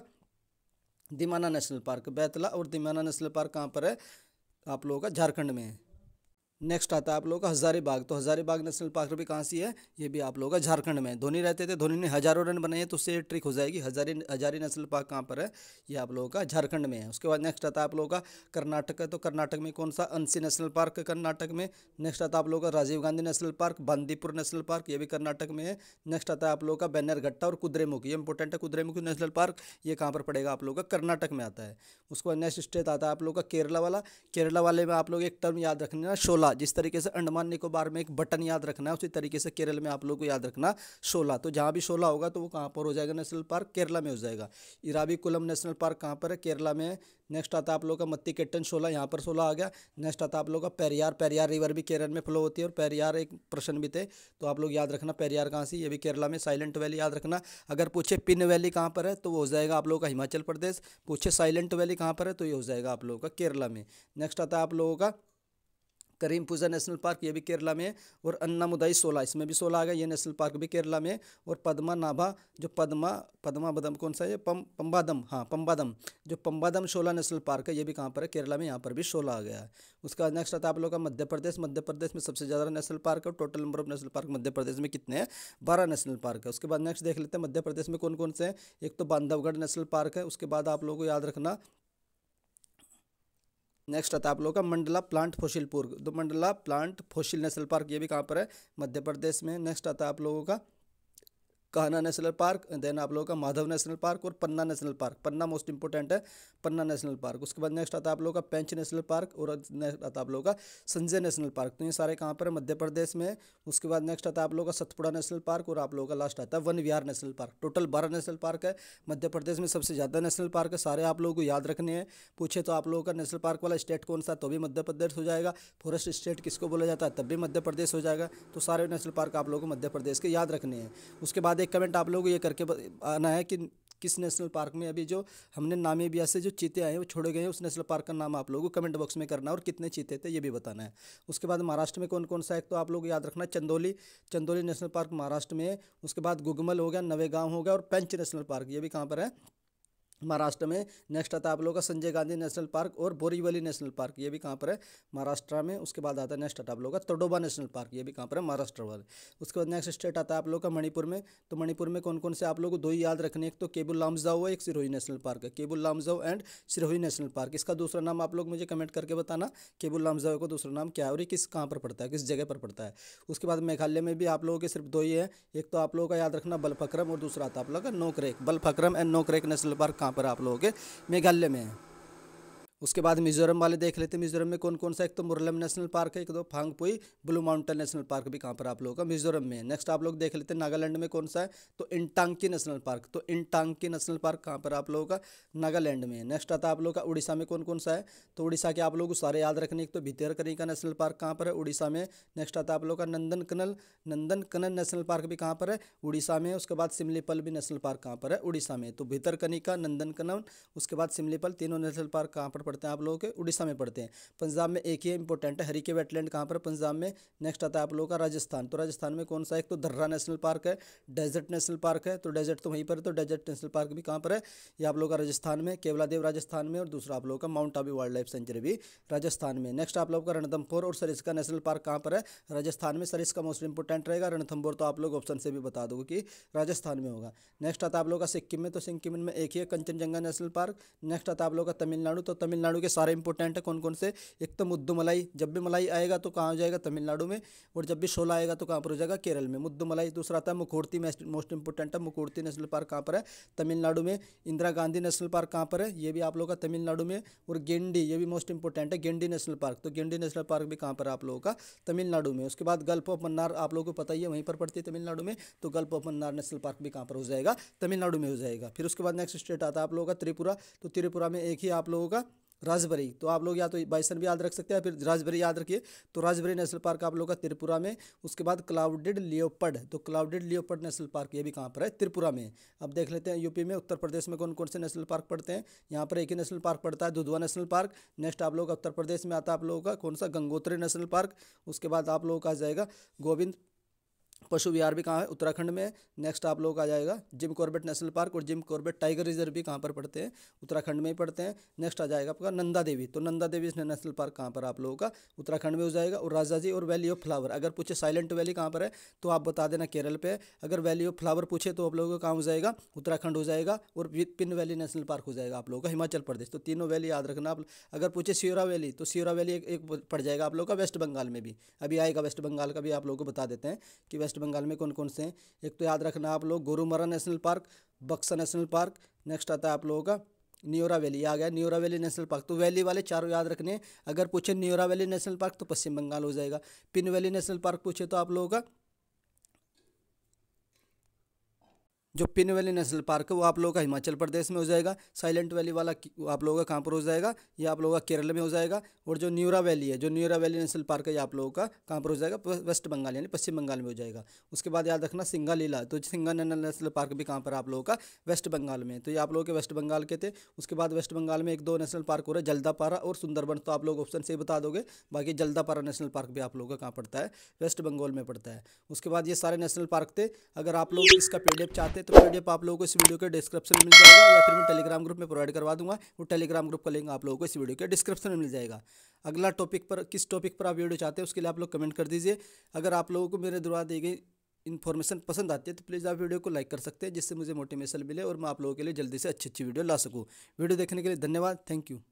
दिमाना नेशनल पार्क बैतला और दिमाना नेशनल पार्क कहाँ पर है आप लोगों का झारखंड में है नेक्स्ट आता है आप लोगों का हज़ारीबाग तो हज़ारीबाग नेशनल पार्क भी कहाँ सी है ये भी आप लोगों का झारखंड में धोनी रहते थे धोनी ने हज़ारों रन बनाए तो उससे ट्रिक हो जाएगी हज़ारी हज़ारी नेशनल पार्क कहाँ पर है ये आप लोगों का झारखंड में है उसके बाद नेक्स्ट आता है आप लोगों का कर्नाटक है तो कर्नाटक में कौन सा अंसी नेशनल पार्क है कर्नाटक में नेक्स्ट आता है आप लोगों का Rajiv Gandhi national park Bandipur national park ये भी कर्नाटक में है नेक्स्ट आता है आप लोगों का बैनरघट्टा और कुद्रेमुख ये इंपॉर्टेंट है कुद्रेमुख नेशनल पार्क ये कहाँ पर पड़ेगा आप लोगों का कर्नाटक में आता है उसके बाद नेक्स्ट स्टेट आता है आप लोग का केरला वाला केरला वाले में आप लोग एक टर्म याद रखने शोला सोलह जिस तरीके से अंडमान निकोबार में एक बटन याद रखना है उसी तरीके से केरल में आप लोगों को याद रखना सोलह तो जहाँ भी सोलह होगा तो वो कहाँ पर हो जाएगा नेशनल पार्क केरला में हो जाएगा इराविकुलम नेशनल पार्क कहाँ पर है केरला में नेक्स्ट आता आप लोग का मत्ती केट्टन सोलह यहाँ पर सोलह आ गया नेक्स्ट आता आप लोग का पेरियार पेरियार रिवर भी केरल में फ्लो होती है और पेरियार एक प्रश्न भी थे तो आप लोग याद रखना पेरियार कहाँ से ये भी केरला में साइलेंट वैली याद रखना अगर पूछे पिन वैली कहाँ पर है तो वो हो जाएगा आप लोगों का हिमाचल प्रदेश पूछे साइलेंट वैली कहाँ पर है तो ये हो जाएगा आप लोगों का केरला में नेक्स्ट आता है आप लोगों का करीम पूजा नेशनल पार्क ये भी केरला में और अन्नामुदाई सोलह इसमें भी सोलह आ गया ये नेशनल पार्क भी केरला में और पद्मा नाभा जो पद्मा पद्मा बदम कौन सा है पम पम्बादम हाँ पम्बादम जो पम्बादम शोला नेशनल पार्क है ये भी कहाँ पर है केरला में यहाँ पर भी शोला आ गया है उसका नेक्स्ट आता है आप लोग का मध्य प्रदेश मध्य प्रदेश में सबसे ज़्यादा नेशनल पार्क है total number of national park Madhya Pradesh में कितने हैं बारह नेशनल पार्क है उसके बाद नेक्स्ट देख लेते हैं मध्य प्रदेश में कौन कौन से हैं एक तो बांधवगढ़ नेशनल पार्क है उसके बाद आप लोगों को याद रखना नेक्स्ट आता है आप लोग का मंडला प्लांट फोशिलपुर तो Mandla plant fossil national park ये भी कहाँ पर है मध्य प्रदेश में नेक्स्ट आता है आप लोगों का कान्हा नेशनल पार्क देन आप लोगों का माधव नेशनल पार्क और Panna national park Panna most important है पन्ना नेशनल पार्क उसके बाद नेक्स्ट आता है आप लोगों का पेंच नेशनल पार्क और आता आप लोगों का संजय नेशनल पार्क तो ये सारे कहाँ पर मध्य प्रदेश में है उसके बाद नेक्स्ट आता है आप लोगों का सतपुड़ा नेशनल पार्क और आप लोगों का लास्ट आता है Van Vihar national park total बारह नेशनल पार्क है मध्य प्रदेश में सबसे ज़्यादा नेशनल पार्क है सारे आप लोगों को याद रखने हैं पूछे तो आप लोगों का नेशनल पार्क वाला स्टेट कौन सा तो भी मध्य प्रदेश हो जाएगा फॉरेस्ट स्टेट किसको बोला जाता है तब भी मध्य प्रदेश हो जाएगा तो सारे नेशनल पार्क आप लोगों को मध्य प्रदेश के याद रखने हैं उसके बाद एक कमेंट आप लोगों को ये करके आना है कि किस नेशनल पार्क में अभी जो हमने नामीबिया से जो चीते आए हैं वो छोड़े गए हैं उस नेशनल पार्क का नाम आप लोगों को कमेंट बॉक्स में करना और कितने चीते थे ये भी बताना है उसके बाद महाराष्ट्र में कौन कौन सा एक तो आप लोग याद रखना चंदोली चंदोली नेशनल पार्क महाराष्ट्र में है उसके बाद गुगमल हो गया नवेगांव हो गया और पंच नेशनल पार्क ये भी कहाँ पर है महाराष्ट्र में नेक्स्ट आता है आप लोगों का संजय गांधी नेशनल पार्क और बोरीवली नेशनल पार्क ये भी कहाँ पर है महाराष्ट्र में उसके बाद आता है नेक्स्ट आता है आप लोगों का तडोबा नेशनल पार्क ये भी कहाँ पर है महाराष्ट्र वाले उसके बाद नेक्स्ट स्टेट आता है आप लोग का मणिपुर में तो मणिपुर में कौन कौन से आप लोगों को दो ही याद रखने एक तो केबुल लामजाओ है एक सिरोही नेशनल पार्क है Keibul Lamjao and Sirohi national park इसका दूसरा नाम आप लोग मुझे कमेंट करके बताना केबुल लामजाओ का दूसरा नाम क्या है और ये किस कहाँ पर पड़ता है किस जगह पर पड़ता है उसके बाद मेघालय में भी आप लोगों के सिर्फ दो ही है एक तो आप लोगों का याद रखना बलफक्रम और दूसरा आता आप लोग का Nokrek Balphakram and Nokrek national park कहाँ पर आप लोगों के मेघालय में है उसके बाद मिजोरम वाले देख लेते हैं मिजोरम में कौन कौन सा एक तो मुरलम नेशनल पार्क है एक दो तो Phawngpui blue mountain national park भी कहाँ पर आप लोगों का मिजोरम में है नेक्स्ट आप लोग देख लेते हैं नागालैंड में कौन सा है तो इंटांकी नेशनल पार्क तो इंटांकी नेशनल पार्क कहाँ पर आप लोगों का नागालैंड में है नेक्स्ट आता है आप लोग का उड़ीसा में कौन कौन सा है तो उड़ीसा के आप लोग सारे याद रखने एक तो भितेर करी का नेशनल पार्क कहाँ पर है उड़ीसा में नेक्स्ट आता है आप लोग का नंदन कनल नंदन कनल नेशनल पार्क भी कहाँ पर है उड़ीसा में उसके बाद सिमलीपल भी नेशनल पार्क कहाँ पर है उड़ीसा में तो भितरकनिका नंदन कनल उसके बाद सिमलीपल तीनों नेशनल पार्क कहाँ पर पढ़ते हैं आप लोगों के उड़ीसा में पढ़ते हैं पंजाब में एक ही इंपॉर्टेंट है हरी के वेटलैंड कहाँ पर पंजाब में नेक्स्ट आता है आप लोगों का राजस्थान तो राजस्थान में कौन सा एक तो धर्रा नेशनल पार्क है डेजर्ट नेशनल पार्क है तो डेजर्ट तो वहीं पर है तो डेजर्ट नेशनल पार्क भी कहाँ पर है ये आप लोग का राजस्थान में केवलादेव राजस्थान में और दूसरा आप लोगों का mount Abu wild life sanctuary भी राजस्थान में नेक्स्ट आप लोग का रणथमपुर और सरिस्का नेशनल पार्क कहाँ पर है राजस्थान में सरिस्का मोस्ट इंपॉर्टेंट रहेगा रणथमपुर तो आप लोग ऑप्शन से भी बता दोगे कि राजस्थान में होगा नेक्स्ट आता आप लोग का सिक्किम में तो सिक्किम में एक ही है कंचनजंगा नेशनल पार्क नेक्स्ट आता आप लोग का तमिलनाडु तो तमिल तमिलनाडु के सारे इंपॉर्टेंट है कौन कौन से एक तो मलाई जब भी मलाई आएगा तो कहाँ हो जाएगा तमिलनाडु में और जब भी शोला आएगा तो कहाँ पर हो जाएगा केरल में मलाई दूसरा आता है मुखूर्ति मोस्ट इंपॉर्टेंट है मुखूर्ति नेशनल पार्क कहाँ पर है तमिलनाडु में इंदिरा गांधी नेशनल पार्क कहाँ पर है ये भी आप लोग का तमिलनाडु में और गेंडी ये भी मोस्ट इंपॉर्टेंट है गेंडी नेशनल पार्क तो गेंडी नेशनल पार्क भी कहाँ पर आप लोगों का तमिलनाडु में उसके बाद गल्फ ऑफ मन्नार आप लोगों को पता ही है वहीं पर पड़ती है तमिलनाडु में तो gulf of Mannar national park भी कहाँ पर हो जाएगा तमिलनाडु में हो जाएगा फिर उसके बाद नेक्स्ट स्टेट आता है आप लोगों का त्रिपुरा तो त्रिपुरा में एक ही आप लोगों का राजबरी तो आप लोग या तो बाइसन भी याद रख सकते हैं फिर राजबरी याद रखिए तो राजबरी नेशनल पार्क आप लोग का त्रिपुरा में उसके बाद क्लाउडेड लियोपड़ तो क्लाउडेड लियोपड़ नेशनल पार्क ये भी कहाँ पर है त्रिपुरा में अब देख लेते हैं यूपी में उत्तर प्रदेश में कौन कौन से नेशनल पार्क पड़ते हैं यहाँ पर एक ही नेशनल पार्क पड़ता है दुधवा नेशनल पार्क नेक्स्ट आप लोग उत्तर प्रदेश में आता है आप लोगों का कौन सा गंगोत्री नेशनल पार्क उसके बाद आप लोगों का आ जाएगा गोविंद पशु विहार भी कहाँ है उत्तराखंड में नेक्स्ट आप लोग आ जाएगा जिम कॉर्बेट नेशनल पार्क और जिम कॉर्बेट टाइगर रिजर्व भी कहाँ पर पड़ते हैं उत्तराखंड में ही पड़ते हैं नेक्स्ट आ जाएगा आपका नंदा देवी तो नंदा देवी इसने नेशनल पार्क कहाँ पर आप लोगों का उत्तराखंड में हो जाएगा और राजा जी और वैली ऑफ फ्लावर अगर पूछे साइलेंट वैली कहाँ पर है तो आप बता देना केरल पर अगर वैली ऑफ फ्लावर पूछे तो आप लोगों का कहाँ हो जाएगा उत्तराखंड हो जाएगा और पिन वैली नेशनल पार्क हो जाएगा आप लोगों का हिमाचल प्रदेश तो तीनों वैली याद रखना आप अगर पूछे सियोरा वैली तो सियोरा वैली एक पड़ जाएगा आप लोगों का वेस्ट बंगाल में भी अभी आएगा वेस्ट बंगाल का भी आप लोगों को बता देते हैं कि वेस्ट बंगाल में कौन कौन से हैं एक तो याद रखना आप लोग Gorumara national park Buxa national park next आता है आप लोगों का न्योरा वैली आ गया न्योरा वैली नेशनल पार्क तो वैली वाले चारों याद रखने अगर पूछे न्योरा वैली नेशनल पार्क तो पश्चिम बंगाल हो जाएगा पिन वैली नेशनल पार्क पूछे तो आप लोगों का जो पिन वैली नेशनल पार्क है वो आप लोगों का हिमाचल प्रदेश में हो जाएगा साइलेंट वैली वाला आप लोगों का कहाँ पर हो जाएगा ये आप लोगों का केरल में हो जाएगा और जो न्यूरा वैली है जो न्यूरा वैली नेशनल पार्क है ये आप लोगों का कहाँ पर हो जाएगा वेस्ट बंगाल यानी पश्चिम बंगाल में हो जाएगा उसके बाद याद रखना सिंगा लीला तो सिंगा नेशनल पार्क भी कहाँ पर आप लोगों का वेस्ट बंगाल में तो ये आप लोगों के वेस्ट बंगाल के थे उसके बाद वेस्ट बंगाल में एक दो नेशनल पार्क हो रहा है जल्दापारा और सुंदरबन तो आप लोग ऑप्शन से बता दोगे बाकी जल्दापारा नेशनल पार्क भी आप लोगों का कहाँ पड़ता है वेस्ट बंगाल में पड़ता है उसके बाद ये सारे नेशनल पार्क थे अगर आप लोग इसका पी चाहते हैं तो पीडीएफ आप लोगों को इस वीडियो के डिस्क्रिप्शन में मिल जाएगा या फिर मैं टेलीग्राम ग्रुप में प्रोवाइड करवा दूंगा वो टेलीग्राम ग्रुप का लिंक आप लोगों को इस वीडियो के डिस्क्रिप्शन में मिल जाएगा अगला टॉपिक पर किस टॉपिक पर आप वीडियो चाहते हैं उसके लिए आप लोग कमेंट कर दीजिए अगर आप लोगों को मेरे द्वारा दी गई इन्फॉर्मेशन पसंद आती है तो प्लीज़ आप वीडियो को लाइक कर सकते हैं जिससे मुझे मोटिवेशन मिले और मैं आप लोगों के लिए जल्दी से अच्छी अच्छी वीडियो ला सकूँ वीडियो देखने के लिए धन्यवाद थैंक यू